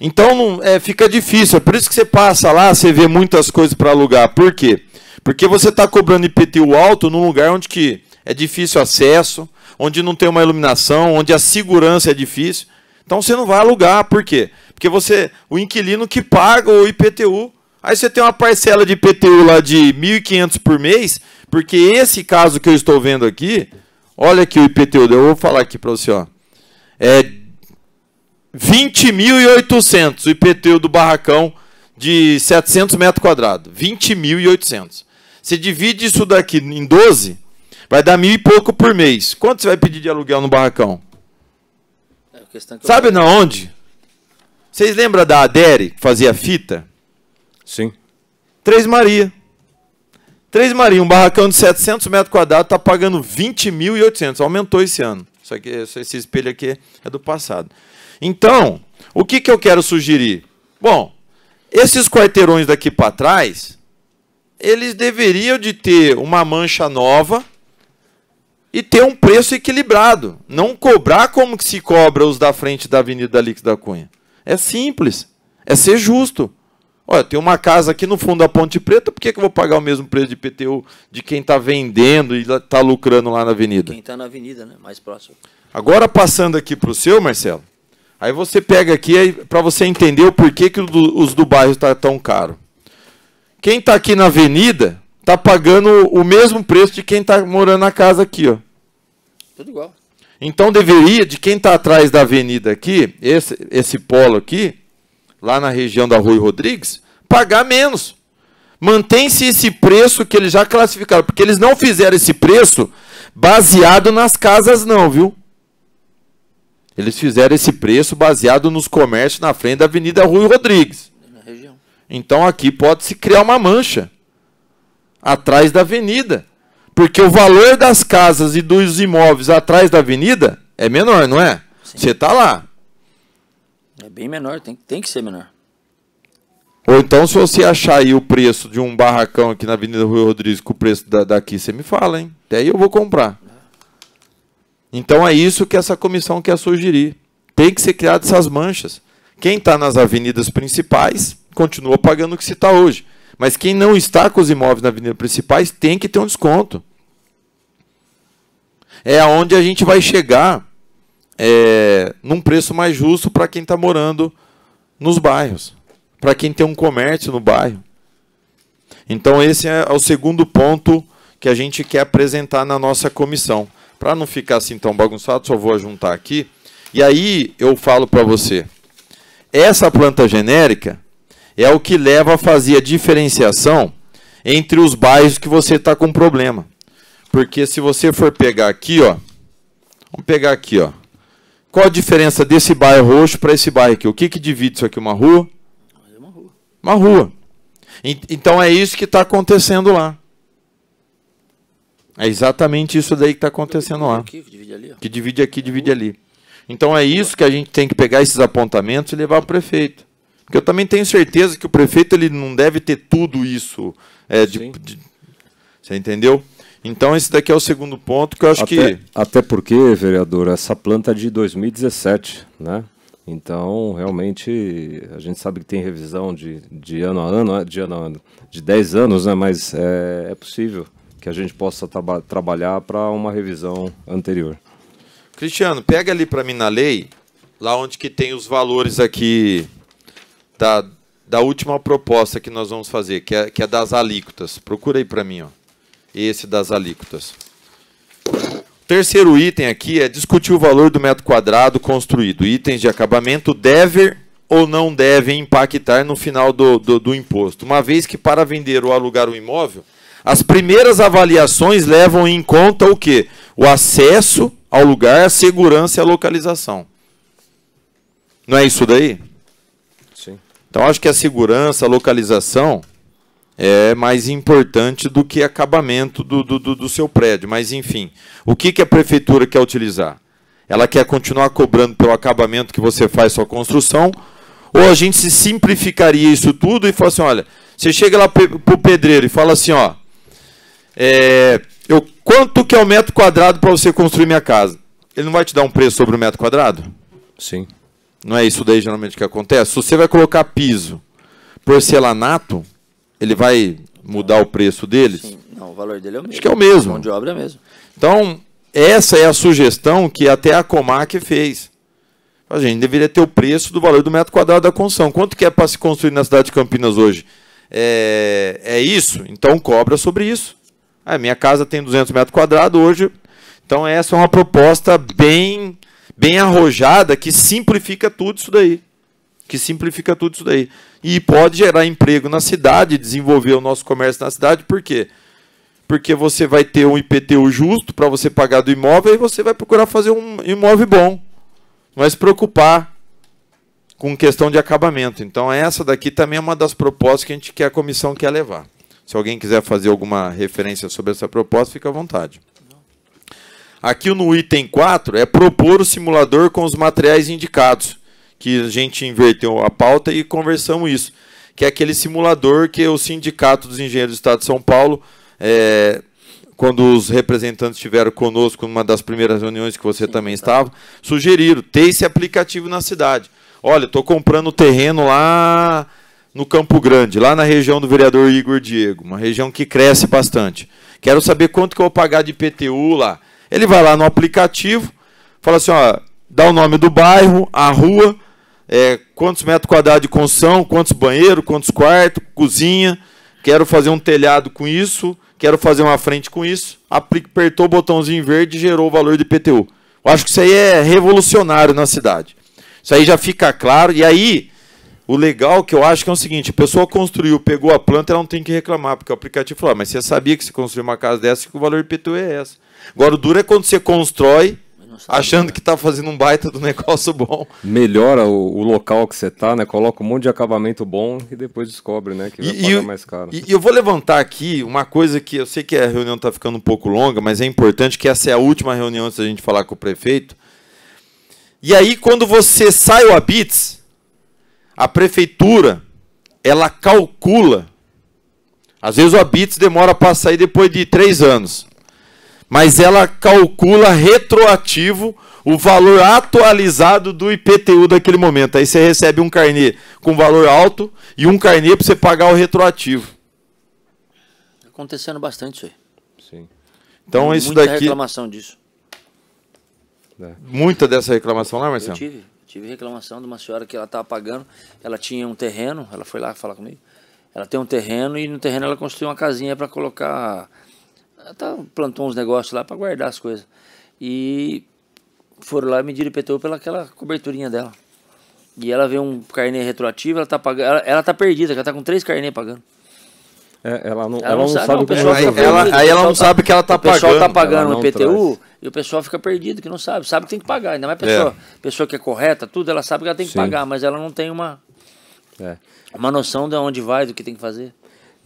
Então é, fica difícil. É por isso que você passa lá, você vê muitas coisas para alugar. Por quê? Porque você está cobrando IPTU alto num lugar onde que é difícil acesso, onde não tem uma iluminação, onde a segurança é difícil. Então você não vai alugar, por quê? Porque você, o inquilino que paga o IPTU, aí você tem uma parcela de IPTU lá de 1.500 por mês, porque esse caso que eu estou vendo aqui, olha aqui o IPTU, eu vou falar aqui para você, ó. É 20.800. O IPTU do barracão de 700 metros quadrados. 20.800. Você divide isso daqui em 12, vai dar mil e pouco por mês. Quanto você vai pedir de aluguel no barracão? É, é Sabe eu... na onde? Vocês lembram da Adere, que fazia fita? Sim. Três Maria. Três Maria, um barracão de 700 metros quadrados, está pagando 20.800. Aumentou esse ano. Só que esse espelho aqui é do passado. Então, o que, que eu quero sugerir? Bom, esses quarteirões daqui para trás, eles deveriam de ter uma mancha nova e ter um preço equilibrado. Não cobrar como que se cobra os da frente da Avenida Alix da Cunha. É simples, é ser justo. Olha, tem uma casa aqui no fundo da Ponte Preta, por que, que eu vou pagar o mesmo preço de PTU de quem está vendendo e está lucrando lá na avenida? Quem está na avenida, né? Mais próximo. Agora, passando aqui para o seu, Marcelo, Aí você pega aqui para você entender o porquê que os do bairro está tão caro. Quem está aqui na avenida está pagando o mesmo preço de quem está morando na casa aqui, ó. Tudo igual. Então deveria, de quem está atrás da avenida aqui, esse, esse polo aqui, lá na região da Rui Rodrigues, pagar menos. Mantém-se esse preço que eles já classificaram, porque eles não fizeram esse preço baseado nas casas, não, viu? Eles fizeram esse preço baseado nos comércios na frente da Avenida Rui Rodrigues. Então aqui pode se criar uma mancha atrás da avenida. Porque o valor das casas e dos imóveis atrás da avenida é menor, não é? Sim. Você está lá. É bem menor, tem, tem que ser menor. Ou então, se você achar aí o preço de um barracão aqui na Avenida Rui Rodrigues com o preço da, daqui, você me fala, hein? Até aí eu vou comprar. Então é isso que essa comissão quer sugerir. Tem que ser criado essas manchas. Quem está nas avenidas principais continua pagando o que se está hoje. Mas quem não está com os imóveis na avenida principais tem que ter um desconto. É aonde a gente vai chegar é, num preço mais justo para quem está morando nos bairros, para quem tem um comércio no bairro. Então esse é o segundo ponto que a gente quer apresentar na nossa comissão. Para não ficar assim tão bagunçado, só vou juntar aqui. E aí eu falo para você, essa planta genérica é o que leva a fazer a diferenciação entre os bairros que você está com problema. Porque se você for pegar aqui, ó, vamos pegar aqui, ó. Qual a diferença desse bairro roxo para esse bairro aqui? O que, que divide isso aqui? Uma rua? É uma rua. Uma rua. Então é isso que está acontecendo lá. É exatamente isso daí que está acontecendo lá. que divide divide aqui, divide ali. Então é isso que a gente tem que pegar esses apontamentos e levar para o prefeito. Porque eu também tenho certeza que o prefeito ele não deve ter tudo isso. É, de, de, você entendeu? Então esse daqui é o segundo ponto que eu acho até, que. Até porque, vereador, essa planta é de 2017, né? Então, realmente, a gente sabe que tem revisão de, de ano a ano, né? de ano a ano, de 10 anos, né? mas é, é possível que a gente possa trabalhar para uma revisão anterior. Cristiano, pega ali para mim na lei, lá onde que tem os valores aqui da, da última proposta que nós vamos fazer, que é, que é das alíquotas. Procura aí para mim, ó. Esse das alíquotas. O terceiro item aqui é discutir o valor do metro quadrado construído. Itens de acabamento devem ou não devem impactar no final do, do, do imposto. Uma vez que para vender ou alugar o um imóvel, as primeiras avaliações levam em conta o quê? O acesso ao lugar, a segurança e a localização. Não é isso daí? Sim. Então acho que a segurança, a localização é mais importante do que acabamento do, do, do seu prédio. Mas enfim, o que, que a prefeitura quer utilizar? Ela quer continuar cobrando pelo acabamento que você faz sua construção, ou a gente se simplificaria isso tudo e fala assim, olha, você chega lá para o pedreiro e fala assim, ó, é, eu, quanto que é o metro quadrado para você construir minha casa? Ele não vai te dar um preço sobre o metro quadrado? Sim. Não é isso daí geralmente que acontece? Se você vai colocar piso porcelanato, ele vai mudar o preço deles? Sim. Não, o valor dele é o mesmo. Acho que é o mesmo. de obra é mesmo. Então, essa é a sugestão que até a Comac fez. A gente deveria ter o preço do valor do metro quadrado da construção. Quanto que é para se construir na cidade de Campinas hoje? É, é isso? Então cobra sobre isso. A ah, minha casa tem 200 metros quadrados hoje, então essa é uma proposta bem, bem arrojada que simplifica tudo isso daí. Que simplifica tudo isso daí. E pode gerar emprego na cidade, desenvolver o nosso comércio na cidade, por quê? Porque você vai ter um IPTU justo para você pagar do imóvel e você vai procurar fazer um imóvel bom. Não vai é se preocupar com questão de acabamento. Então, essa daqui também é uma das propostas que a gente quer a comissão quer levar. Se alguém quiser fazer alguma referência sobre essa proposta, fica à vontade. Aqui no item 4 é propor o simulador com os materiais indicados, que a gente inverteu a pauta e conversamos isso, que é aquele simulador que o Sindicato dos Engenheiros do Estado de São Paulo, é, quando os representantes estiveram conosco numa das primeiras reuniões que você Sim, também tá. estava, sugeriram ter esse aplicativo na cidade. Olha, estou comprando terreno lá no Campo Grande, lá na região do vereador Igor Diego, uma região que cresce bastante. Quero saber quanto que eu vou pagar de IPTU lá. Ele vai lá no aplicativo, fala assim, ó, dá o nome do bairro, a rua, é, quantos metros quadrados de construção, quantos banheiros, quantos quartos, cozinha, quero fazer um telhado com isso, quero fazer uma frente com isso, apertou o botãozinho verde e gerou o valor de IPTU. Eu acho que isso aí é revolucionário na cidade. Isso aí já fica claro, e aí o legal que eu acho que é o seguinte: a pessoa construiu, pegou a planta, ela não tem que reclamar, porque o aplicativo fala, ah, mas você sabia que se construir uma casa dessa, que o valor IPTU é essa. Agora, o duro é quando você constrói achando que está fazendo um baita do negócio bom. Melhora o, o local que você está, né? Coloca um monte de acabamento bom e depois descobre, né? Que vai e, mais caro. E, eu vou levantar aqui uma coisa que eu sei que a reunião está ficando um pouco longa, mas é importante que essa é a última reunião antes da gente falar com o prefeito. E aí, quando você sai o Abits, a prefeitura ela calcula. Às vezes o habite demora para sair depois de três anos, mas ela calcula retroativo o valor atualizado do IPTU daquele momento. Aí você recebe um carnê com valor alto e um carnê para você pagar o retroativo. Tá acontecendo bastante isso aí. Sim. Então Tem isso muita daqui. Muita reclamação disso. É. Muita dessa reclamação lá, né, Marcelo? Eu tive. Tive reclamação de uma senhora que ela estava pagando, ela tinha um terreno, ela foi lá falar comigo. Ela tem um terreno e no terreno ela construiu uma casinha para colocar. Tá, plantou uns negócios lá para guardar as coisas. E foram lá e o IPTU aquela coberturinha dela. E ela vê um carnê retroativo, ela tá pagando, ela, ela tá perdida, ela tá com três carnês pagando. É, ela não, ela, ela não sabe, o pessoal aí, ela, aí ela não sabe que ela está pagando. O pessoal está pagando o IPTU e o pessoal fica perdido, que não sabe. Sabe que tem que pagar, ainda mais a é. pessoa, é. pessoa que é correta, tudo, ela sabe que ela tem que Sim. pagar, mas ela não tem uma, é. uma noção de onde vai, do que tem que fazer.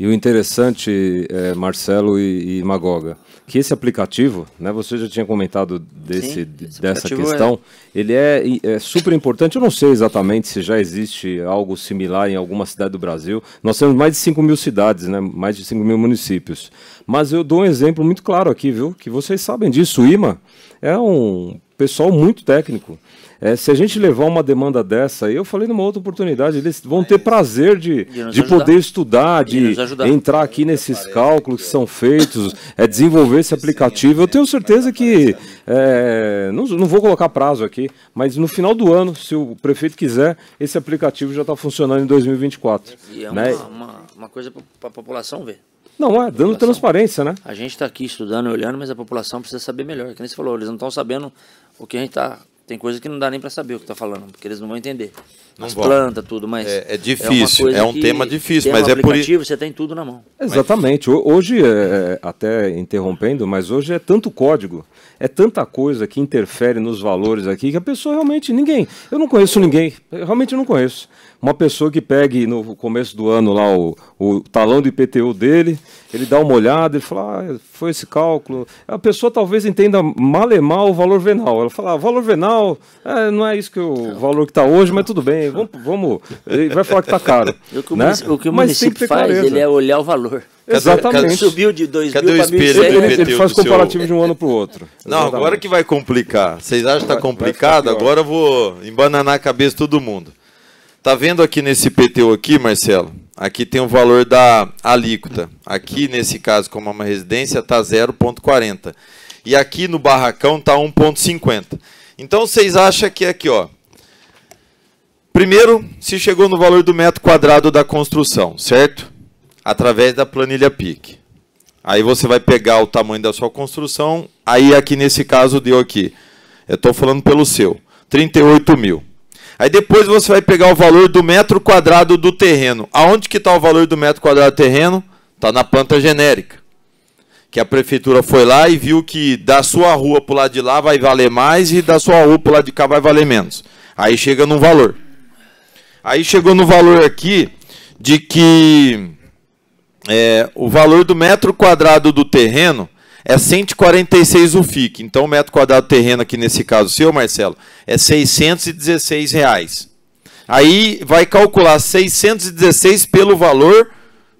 E o interessante, é, Marcelo e, e, Magoga, que esse aplicativo, né, você já tinha comentado desse, Sim, dessa é questão, é. ele é, é, super importante. Eu não sei exatamente se já existe algo similar em alguma cidade do Brasil. Nós temos mais de 5 mil cidades, né, mais de 5 mil municípios. Mas eu dou um exemplo muito claro aqui, viu? Que vocês sabem disso. O IMA é um pessoal muito técnico. É, se a gente levar uma demanda dessa, eu falei numa outra oportunidade, eles vão ter prazer de, de, poder estudar, de, de entrar aqui nesses cálculos que são feitos, é desenvolver esse aplicativo. Eu tenho certeza que, é, não, não vou colocar prazo aqui, mas no final do ano, se o prefeito quiser, esse aplicativo já está funcionando em 2024. E é uma, né? uma, uma coisa para a população ver. Não, é, dando transparência, né? A gente está aqui estudando e olhando, mas a população precisa saber melhor. Que nem você falou, eles não estão sabendo o que a gente tá. Tem coisa que não dá nem para saber o que tá falando, porque eles não vão entender. Não As plantas, tudo, mas. É, é, é difícil, é, é um tema difícil, mas um é por isso. Você tem tudo na mão. Exatamente. Hoje, é, é, até interrompendo, mas hoje é tanto código, é tanta coisa que interfere nos valores aqui que a pessoa realmente. Ninguém. Eu não conheço ninguém. Eu realmente não conheço uma pessoa que pegue no começo do ano lá o, o talão do IPTU dele, ele dá uma olhada e fala, ah, foi esse cálculo. A pessoa talvez entenda mal o valor venal. Ela fala, ah, valor venal, é, não é isso que o valor que está hoje, mas tudo bem, vamos, vamos. Ele vai falar que está caro. o que o, né? o que o município faz, clareza. ele é olhar o valor. Exatamente. Cadê, subiu de 2 mil para 1.100. Ele, ele faz comparativo seu... de um ano para o outro. Não, Exatamente. agora que vai complicar. Vocês acham que está complicado? Agora eu vou embananar a cabeça todo mundo. Tá vendo aqui nesse PTU aqui, Marcelo? Aqui tem o valor da alíquota. Aqui, nesse caso, como é uma residência, está 0,40. E aqui no barracão está 1,50. Então, vocês acham que aqui, ó. Primeiro, se chegou no valor do metro quadrado da construção, certo? Através da planilha PIC. Aí você vai pegar o tamanho da sua construção. Aí, aqui nesse caso, deu aqui. Eu estou falando pelo seu. 38 mil. Aí depois você vai pegar o valor do metro quadrado do terreno. Aonde que está o valor do metro quadrado do terreno? Está na planta genérica. Que a prefeitura foi lá e viu que da sua rua para o lado de lá vai valer mais e da sua rua para o lado de cá vai valer menos. Aí chega num valor. Aí chegou no valor aqui de que é, o valor do metro quadrado do terreno é 146 o FIC. Então, o metro quadrado terreno aqui nesse caso seu, Marcelo, é 616 reais. Aí vai calcular 616 pelo valor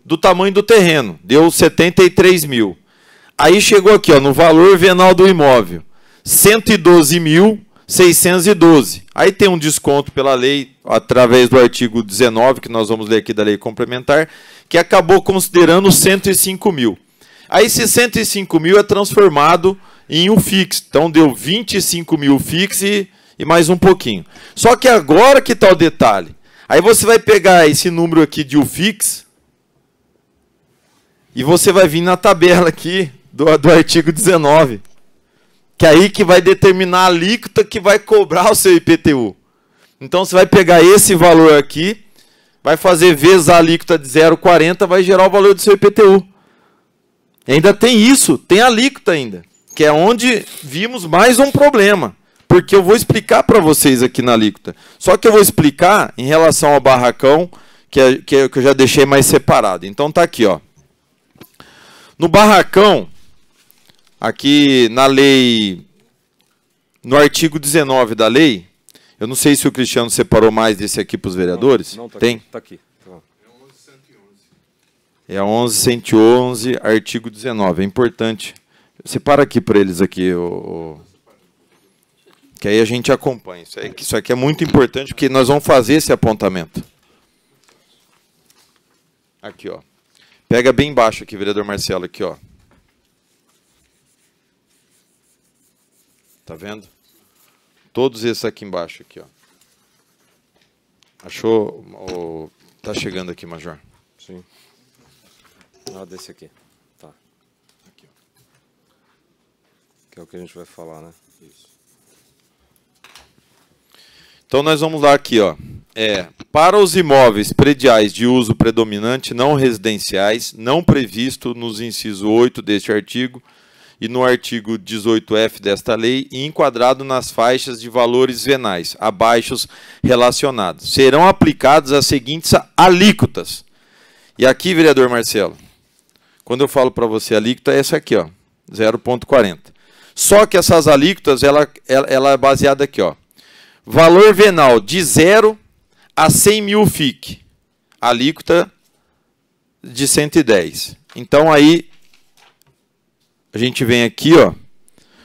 do tamanho do terreno. Deu 73 mil. Aí chegou aqui, ó, no valor venal do imóvel, 112.612. Aí tem um desconto pela lei, através do artigo 19, que nós vamos ler aqui da lei complementar, que acabou considerando 105 mil. Aí 65 mil é transformado em um fixo. Então deu 25 mil fixo e, e mais um pouquinho. Só que agora que está o detalhe. Aí você vai pegar esse número aqui de UFIX e você vai vir na tabela aqui do, do artigo 19. Que é aí que vai determinar a alíquota que vai cobrar o seu IPTU. Então você vai pegar esse valor aqui, vai fazer vezes a alíquota de 0,40, vai gerar o valor do seu IPTU ainda tem isso, tem alíquota ainda, que é onde vimos mais um problema. Porque eu vou explicar para vocês aqui na alíquota. Só que eu vou explicar em relação ao barracão, que, é, que, é, que eu já deixei mais separado. Então tá aqui, ó. No barracão, aqui na lei, no artigo 19 da lei, eu não sei se o Cristiano separou mais desse aqui para os vereadores. Não, não, tá Tem? Aqui, tá aqui. É 1111, artigo 19. É importante. Separa aqui para eles aqui, o, que aí a gente acompanha. Isso, aí, isso aqui é muito importante, porque nós vamos fazer esse apontamento. Aqui, ó. Pega bem embaixo aqui, vereador Marcelo, aqui, ó. Tá vendo? Todos esses aqui embaixo, aqui, ó. Achou? tá chegando aqui, Major. Ah, desse aqui. Tá. Aqui, ó. Que é o que a gente vai falar, né? Isso. Então nós vamos lá aqui, ó. É, para os imóveis prediais de uso predominante não residenciais, não previsto nos incisos 8 deste artigo e no artigo 18F desta lei, e enquadrado nas faixas de valores venais abaixo relacionados, serão aplicadas as seguintes alíquotas. E aqui, vereador Marcelo, quando eu falo para você alíquota, é essa aqui, ó, 0,40. Só que essas alíquotas, ela, ela, ela, é baseada aqui, ó. Valor venal de 0 a 100 mil FIC. Alíquota de 110. Então, aí, a gente vem aqui, ó.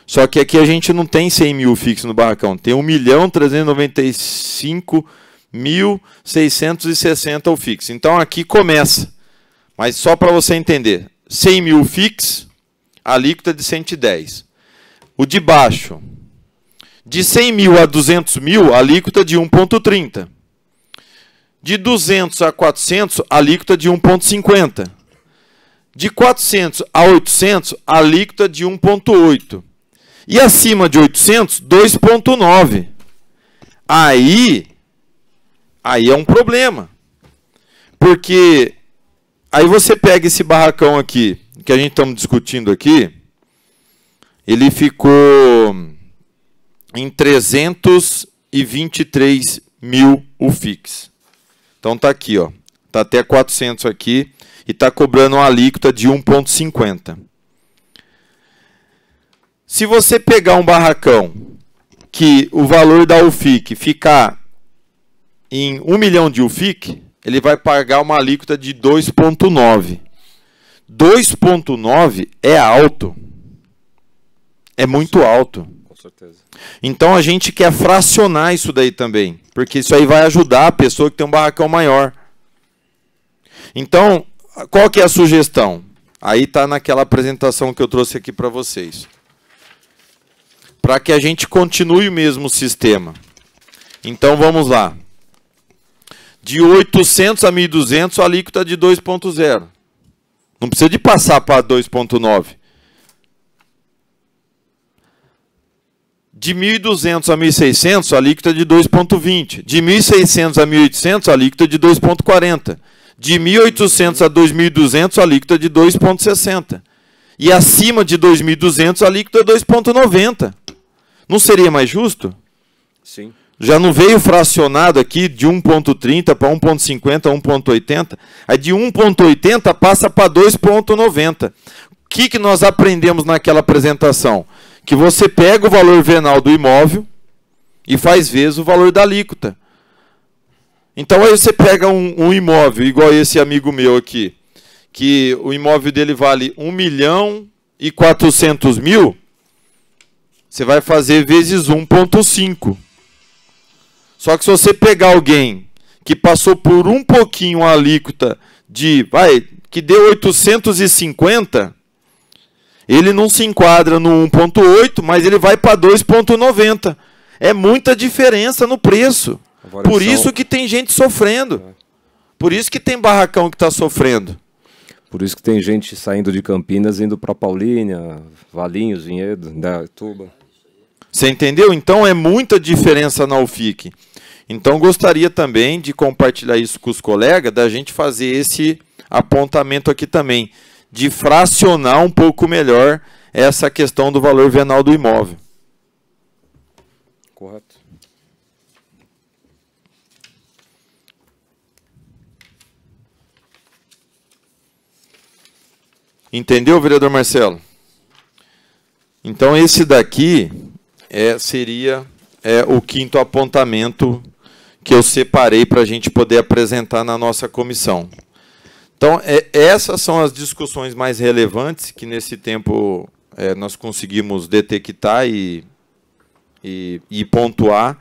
Só que aqui a gente não tem 100 mil FIC no barracão. Tem 1 milhão 395 mil 660 o fixo. Então, aqui começa. Mas só para você entender, 100 mil fix, alíquota de 110. O de baixo, de 100 mil a 200 mil, alíquota de 1,30. De 200 a 400, alíquota de 1,50. De 400 a 800, alíquota de 1,8. E acima de 800, 2,9. Aí, aí é um problema. Porque Aí você pega esse barracão aqui, que a gente está discutindo aqui, ele ficou em 323 mil UFIX. Então tá aqui, ó. Tá até 400 aqui e tá cobrando uma alíquota de 1.50. Se você pegar um barracão que o valor da UFIC ficar em 1 milhão de UFIC, ele vai pagar uma alíquota de 2,9. 2,9 é alto. É muito alto. Com certeza. Então a gente quer fracionar isso daí também. Porque isso aí vai ajudar a pessoa que tem um barracão maior. Então, qual que é a sugestão? Aí está naquela apresentação que eu trouxe aqui para vocês. Para que a gente continue o mesmo sistema. Então vamos lá de 800 a 1.200, a alíquota de 2.0. Não precisa de passar para 2.9. De 1.200 a 1.600, a alíquota de 2.20. De 1.600 a 1.800, a alíquota de 2.40. De 1.800 a 2.200, a alíquota de 2.60. E acima de 2.200, a alíquota é 2.90. Não seria mais justo? Sim já não veio fracionado aqui de 1.30 para 1.50, 1.80, aí de 1.80 passa para 2.90. O que, que nós aprendemos naquela apresentação? Que você pega o valor venal do imóvel e faz vezes o valor da alíquota. Então aí você pega um, um imóvel, igual esse amigo meu aqui, que o imóvel dele vale 1 milhão e 400 mil, você vai fazer vezes 1.5. Só que se você pegar alguém que passou por um pouquinho a alíquota de, vai, que deu 850, ele não se enquadra no 1.8, mas ele vai para 2.90. É muita diferença no preço. Por isso que tem gente sofrendo. É. Por isso que tem barracão que está sofrendo. Por isso que tem gente saindo de Campinas indo para Paulínia, Valinhos, Vinhedo, da Tuba. Você entendeu? Então é muita diferença na UFIC. Então gostaria também de compartilhar isso com os colegas, da gente fazer esse apontamento aqui também, de fracionar um pouco melhor essa questão do valor venal do imóvel. Correto. Entendeu, vereador Marcelo? Então esse daqui é, seria é, o quinto apontamento que eu separei para a gente poder apresentar na nossa comissão. Então, é, essas são as discussões mais relevantes que, nesse tempo, é, nós conseguimos detectar e, e, e pontuar.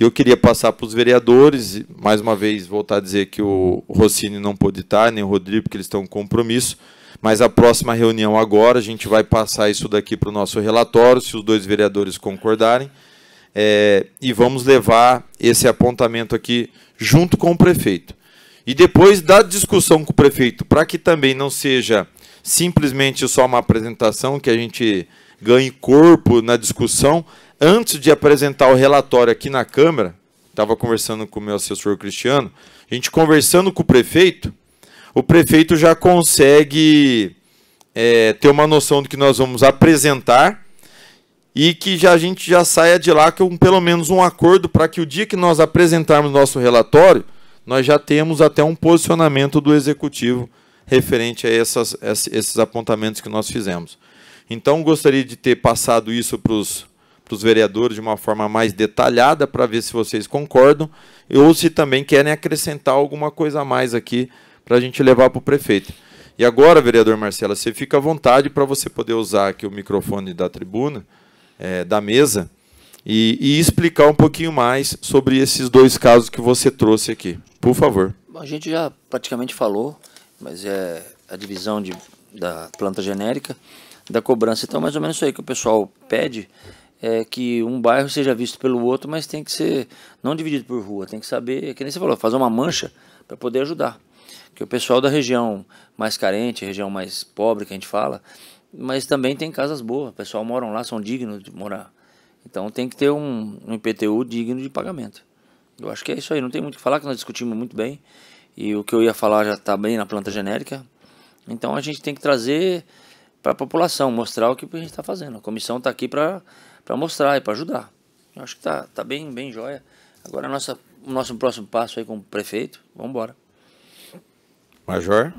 E eu queria passar para os vereadores, mais uma vez, voltar a dizer que o Rossini não pôde estar, nem o Rodrigo, porque eles estão com compromisso. Mas a próxima reunião agora, a gente vai passar isso daqui para o nosso relatório, se os dois vereadores concordarem é, e vamos levar esse apontamento aqui junto com o prefeito. E depois da discussão com o prefeito, para que também não seja simplesmente só uma apresentação, que a gente ganhe corpo na discussão, antes de apresentar o relatório aqui na Câmara, estava conversando com o meu assessor Cristiano, a gente conversando com o prefeito, o prefeito já consegue é, ter uma noção do que nós vamos apresentar e que já, a gente já saia de lá com pelo menos um acordo para que o dia que nós apresentarmos nosso relatório, nós já tenhamos até um posicionamento do executivo referente a essas, esses apontamentos que nós fizemos. Então, gostaria de ter passado isso para os, para os vereadores de uma forma mais detalhada, para ver se vocês concordam, ou se também querem acrescentar alguma coisa a mais aqui para a gente levar para o prefeito. E agora, vereador Marcela, você fica à vontade para você poder usar aqui o microfone da tribuna, é, da mesa e, e, explicar um pouquinho mais sobre esses dois casos que você trouxe aqui. Por favor. A gente já praticamente falou, mas é a divisão de, da planta genérica da cobrança. Então, mais ou menos isso aí que o pessoal pede é que um bairro seja visto pelo outro, mas tem que ser não dividido por rua, tem que saber, é que nem você falou, fazer uma mancha para poder ajudar. Que o pessoal da região mais carente, região mais pobre que a gente fala, mas também tem casas boas, o pessoal moram lá, são dignos de morar. Então tem que ter um, um IPTU digno de pagamento. Eu acho que é isso aí, não tem muito o que falar, que nós discutimos muito bem. E o que eu ia falar já está bem na planta genérica. Então a gente tem que trazer para a população, mostrar o que a gente está fazendo. A comissão está aqui para mostrar e para ajudar. Eu acho que está tá bem, bem jóia. Agora nossa, o nosso próximo passo aí com o prefeito, vamos embora. Major?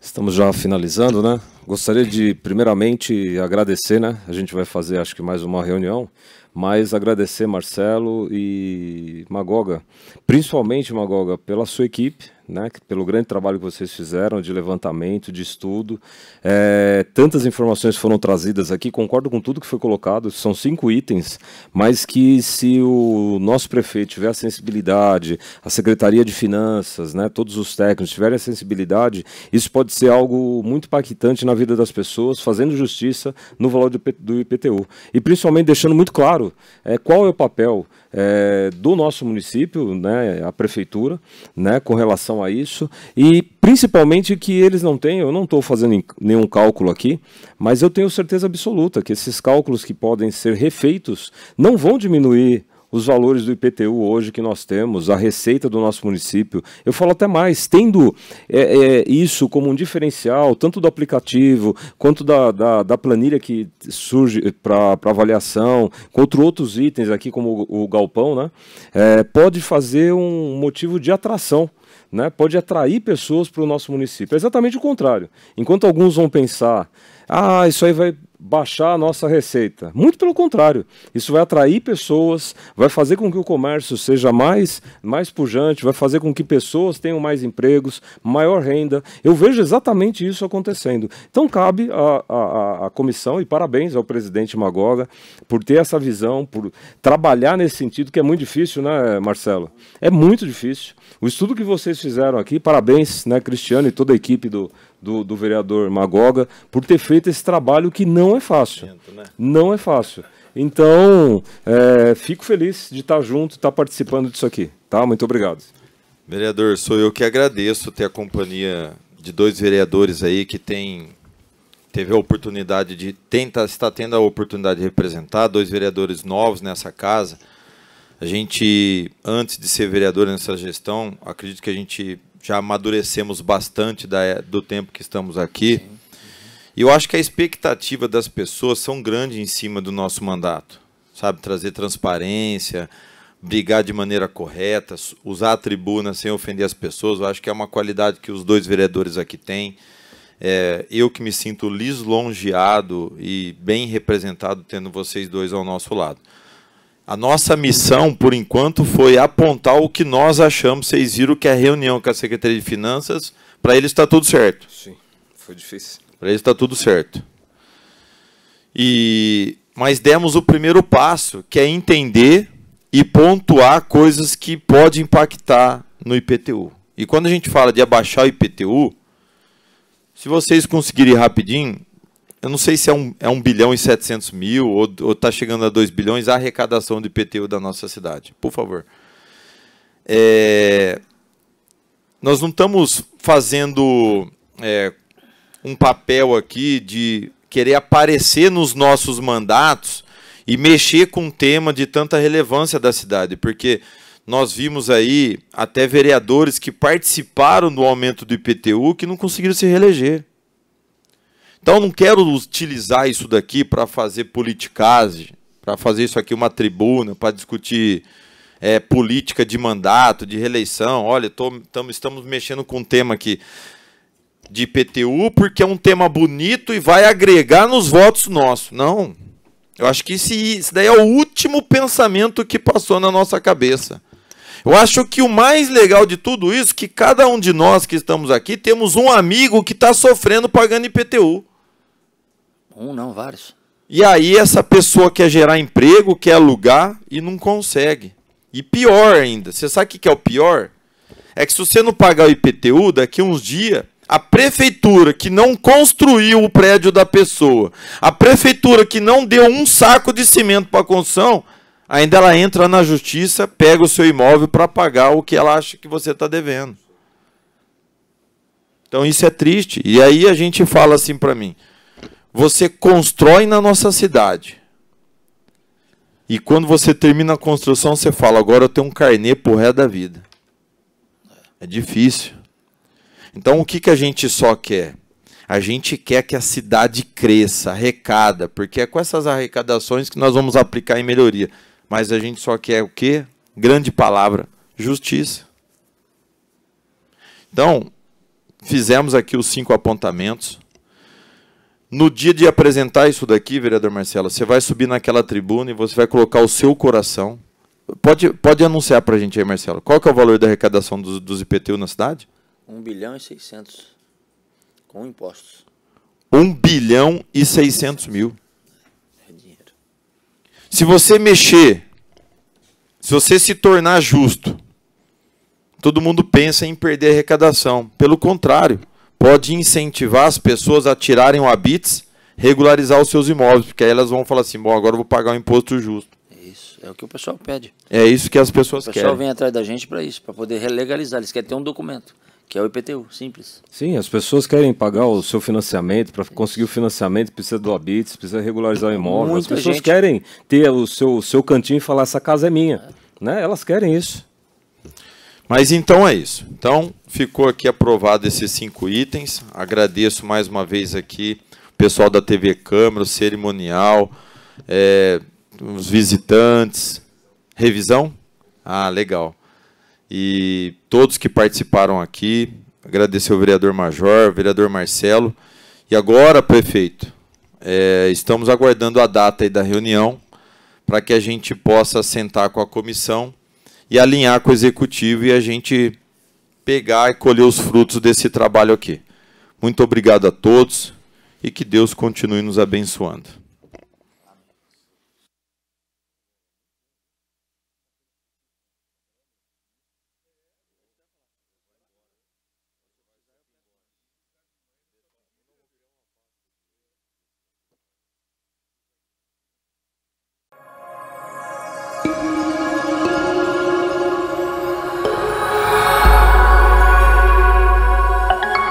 Estamos já finalizando, né? Gostaria de, primeiramente, agradecer, né? A gente vai fazer, acho que, mais uma reunião, mas agradecer Marcelo e Magoga, principalmente Magoga, pela sua equipe, né, pelo grande trabalho que vocês fizeram de levantamento, de estudo. É, tantas informações foram trazidas aqui, concordo com tudo que foi colocado, são cinco itens, mas que se o nosso prefeito tiver a sensibilidade, a Secretaria de Finanças, né, todos os técnicos tiverem a sensibilidade, isso pode ser algo muito impactante na vida das pessoas, fazendo justiça no valor do, IPTU. E principalmente deixando muito claro é, qual é o papel é, do nosso município, né, a prefeitura, né, com relação a isso, e principalmente que eles não têm, eu não estou fazendo nenhum cálculo aqui, mas eu tenho certeza absoluta que esses cálculos que podem ser refeitos não vão diminuir os valores do IPTU hoje que nós temos, a receita do nosso município. Eu falo até mais, tendo é, é, isso como um diferencial, tanto do aplicativo quanto da, da, da planilha que surge para avaliação, contra outros itens aqui, como o, o galpão, né? É, pode fazer um motivo de atração. Né, pode atrair pessoas para o nosso município. É exatamente o contrário. Enquanto alguns vão pensar, ah, isso aí vai baixar a nossa receita. Muito pelo contrário, isso vai atrair pessoas, vai fazer com que o comércio seja mais, mais pujante, vai fazer com que pessoas tenham mais empregos, maior renda. Eu vejo exatamente isso acontecendo. Então cabe à comissão, e parabéns ao presidente Magoga por ter essa visão, por trabalhar nesse sentido, que é muito difícil, né, Marcelo? É muito difícil. O estudo que vocês fizeram aqui, parabéns, né, Cristiano e toda a equipe do, do, do vereador Magoga por ter feito esse trabalho que não é fácil. Né? Não é fácil. Então, é, fico feliz de estar junto, estar participando disso aqui. Tá? Muito obrigado. Vereador, sou eu que agradeço ter a companhia de dois vereadores aí que tem, teve a oportunidade de tenta, está tendo a oportunidade de representar dois vereadores novos nessa casa. A gente, antes de ser vereador nessa gestão, acredito que a gente já amadurecemos bastante da, é, do tempo que estamos aqui. E eu acho que a expectativa das pessoas são grandes em cima do nosso mandato, sabe? Trazer transparência, brigar de maneira correta, usar a tribuna sem ofender as pessoas. Eu acho que é uma qualidade que os dois vereadores aqui têm. É, eu que me sinto lisonjeado e bem representado tendo vocês dois ao nosso lado. A nossa missão, por enquanto, foi apontar o que nós achamos. Vocês viram que a reunião com a Secretaria de Finanças, para eles está tudo certo. Sim, foi difícil. Para eles está tudo certo. E mas demos o primeiro passo, que é entender e pontuar coisas que podem impactar no IPTU. E quando a gente fala de abaixar o IPTU, se vocês conseguirem rapidinho, eu não sei se é 1 um, é um bilhão e 700 mil ou está chegando a 2 bilhões a arrecadação de IPTU da nossa cidade. Por favor. É, nós não estamos fazendo é, um papel aqui de querer aparecer nos nossos mandatos e mexer com um tema de tanta relevância da cidade, porque nós vimos aí até vereadores que participaram do aumento do IPTU que não conseguiram se reeleger. Então não quero utilizar isso daqui para fazer politicagem, para fazer isso aqui uma tribuna, para discutir é, política de mandato, de reeleição. Olha, tô, estamos mexendo com um tema aqui de IPTU porque é um tema bonito e vai agregar nos votos nossos. Não. Eu acho que isso, daí é o último pensamento que passou na nossa cabeça. Eu acho que o mais legal de tudo isso é que cada um de nós que estamos aqui temos um amigo que está sofrendo pagando IPTU. Um não, vários. E aí essa pessoa quer gerar emprego, quer alugar e não consegue. E pior ainda, você sabe o que é o pior? É que se você não pagar o IPTU, daqui uns dias, a prefeitura que não construiu o prédio da pessoa, a prefeitura que não deu um saco de cimento para a construção, ainda ela entra na justiça, pega o seu imóvel para pagar o que ela acha que você está devendo. Então isso é triste. E aí a gente fala assim para mim: você constrói na nossa cidade. E quando você termina a construção, você fala: agora eu tenho um carnê pro ré da vida. É difícil. Então, o que, que a gente só quer? A gente quer que a cidade cresça, arrecada, porque é com essas arrecadações que nós vamos aplicar em melhoria. Mas a gente só quer o quê? Grande palavra: justiça. Então, fizemos aqui os cinco apontamentos. No dia de apresentar isso daqui, vereador Marcelo, você vai subir naquela tribuna e você vai colocar o seu coração. Pode, pode anunciar para a gente aí, Marcelo. Qual que é o valor da arrecadação dos, dos IPTU na cidade? 1 bilhão e 600 com impostos. 1 bilhão e 600 mil. É dinheiro. Se você mexer, se você se tornar justo, todo mundo pensa em perder arrecadação. Pelo contrário, pode incentivar as pessoas a tirarem o habits, regularizar os seus imóveis, porque aí elas vão falar assim: bom, agora eu vou pagar o imposto justo. Isso, é o que o pessoal pede. É isso que as pessoas querem. O pessoal querem. vem atrás da gente para isso, para poder legalizar. Eles querem ter um documento, que é o IPTU, simples. Sim, as pessoas querem pagar o seu financiamento, para conseguir o financiamento precisa do habits, precisa regularizar o imóvel. Muita as pessoas gente... querem ter o seu, o seu cantinho e falar: essa casa é minha. É. Né? Elas querem isso. Mas então é isso. Então, ficou aqui aprovado esses cinco itens. Agradeço mais uma vez aqui o pessoal da TV Câmara, o cerimonial, é, os visitantes. Revisão? Ah, legal. E todos que participaram aqui. Agradecer o vereador Major, o vereador Marcelo. E agora, prefeito, é, estamos aguardando a data da reunião para que a gente possa sentar com a comissão e alinhar com o executivo e a gente pegar e colher os frutos desse trabalho aqui. Muito obrigado a todos e que Deus continue nos abençoando.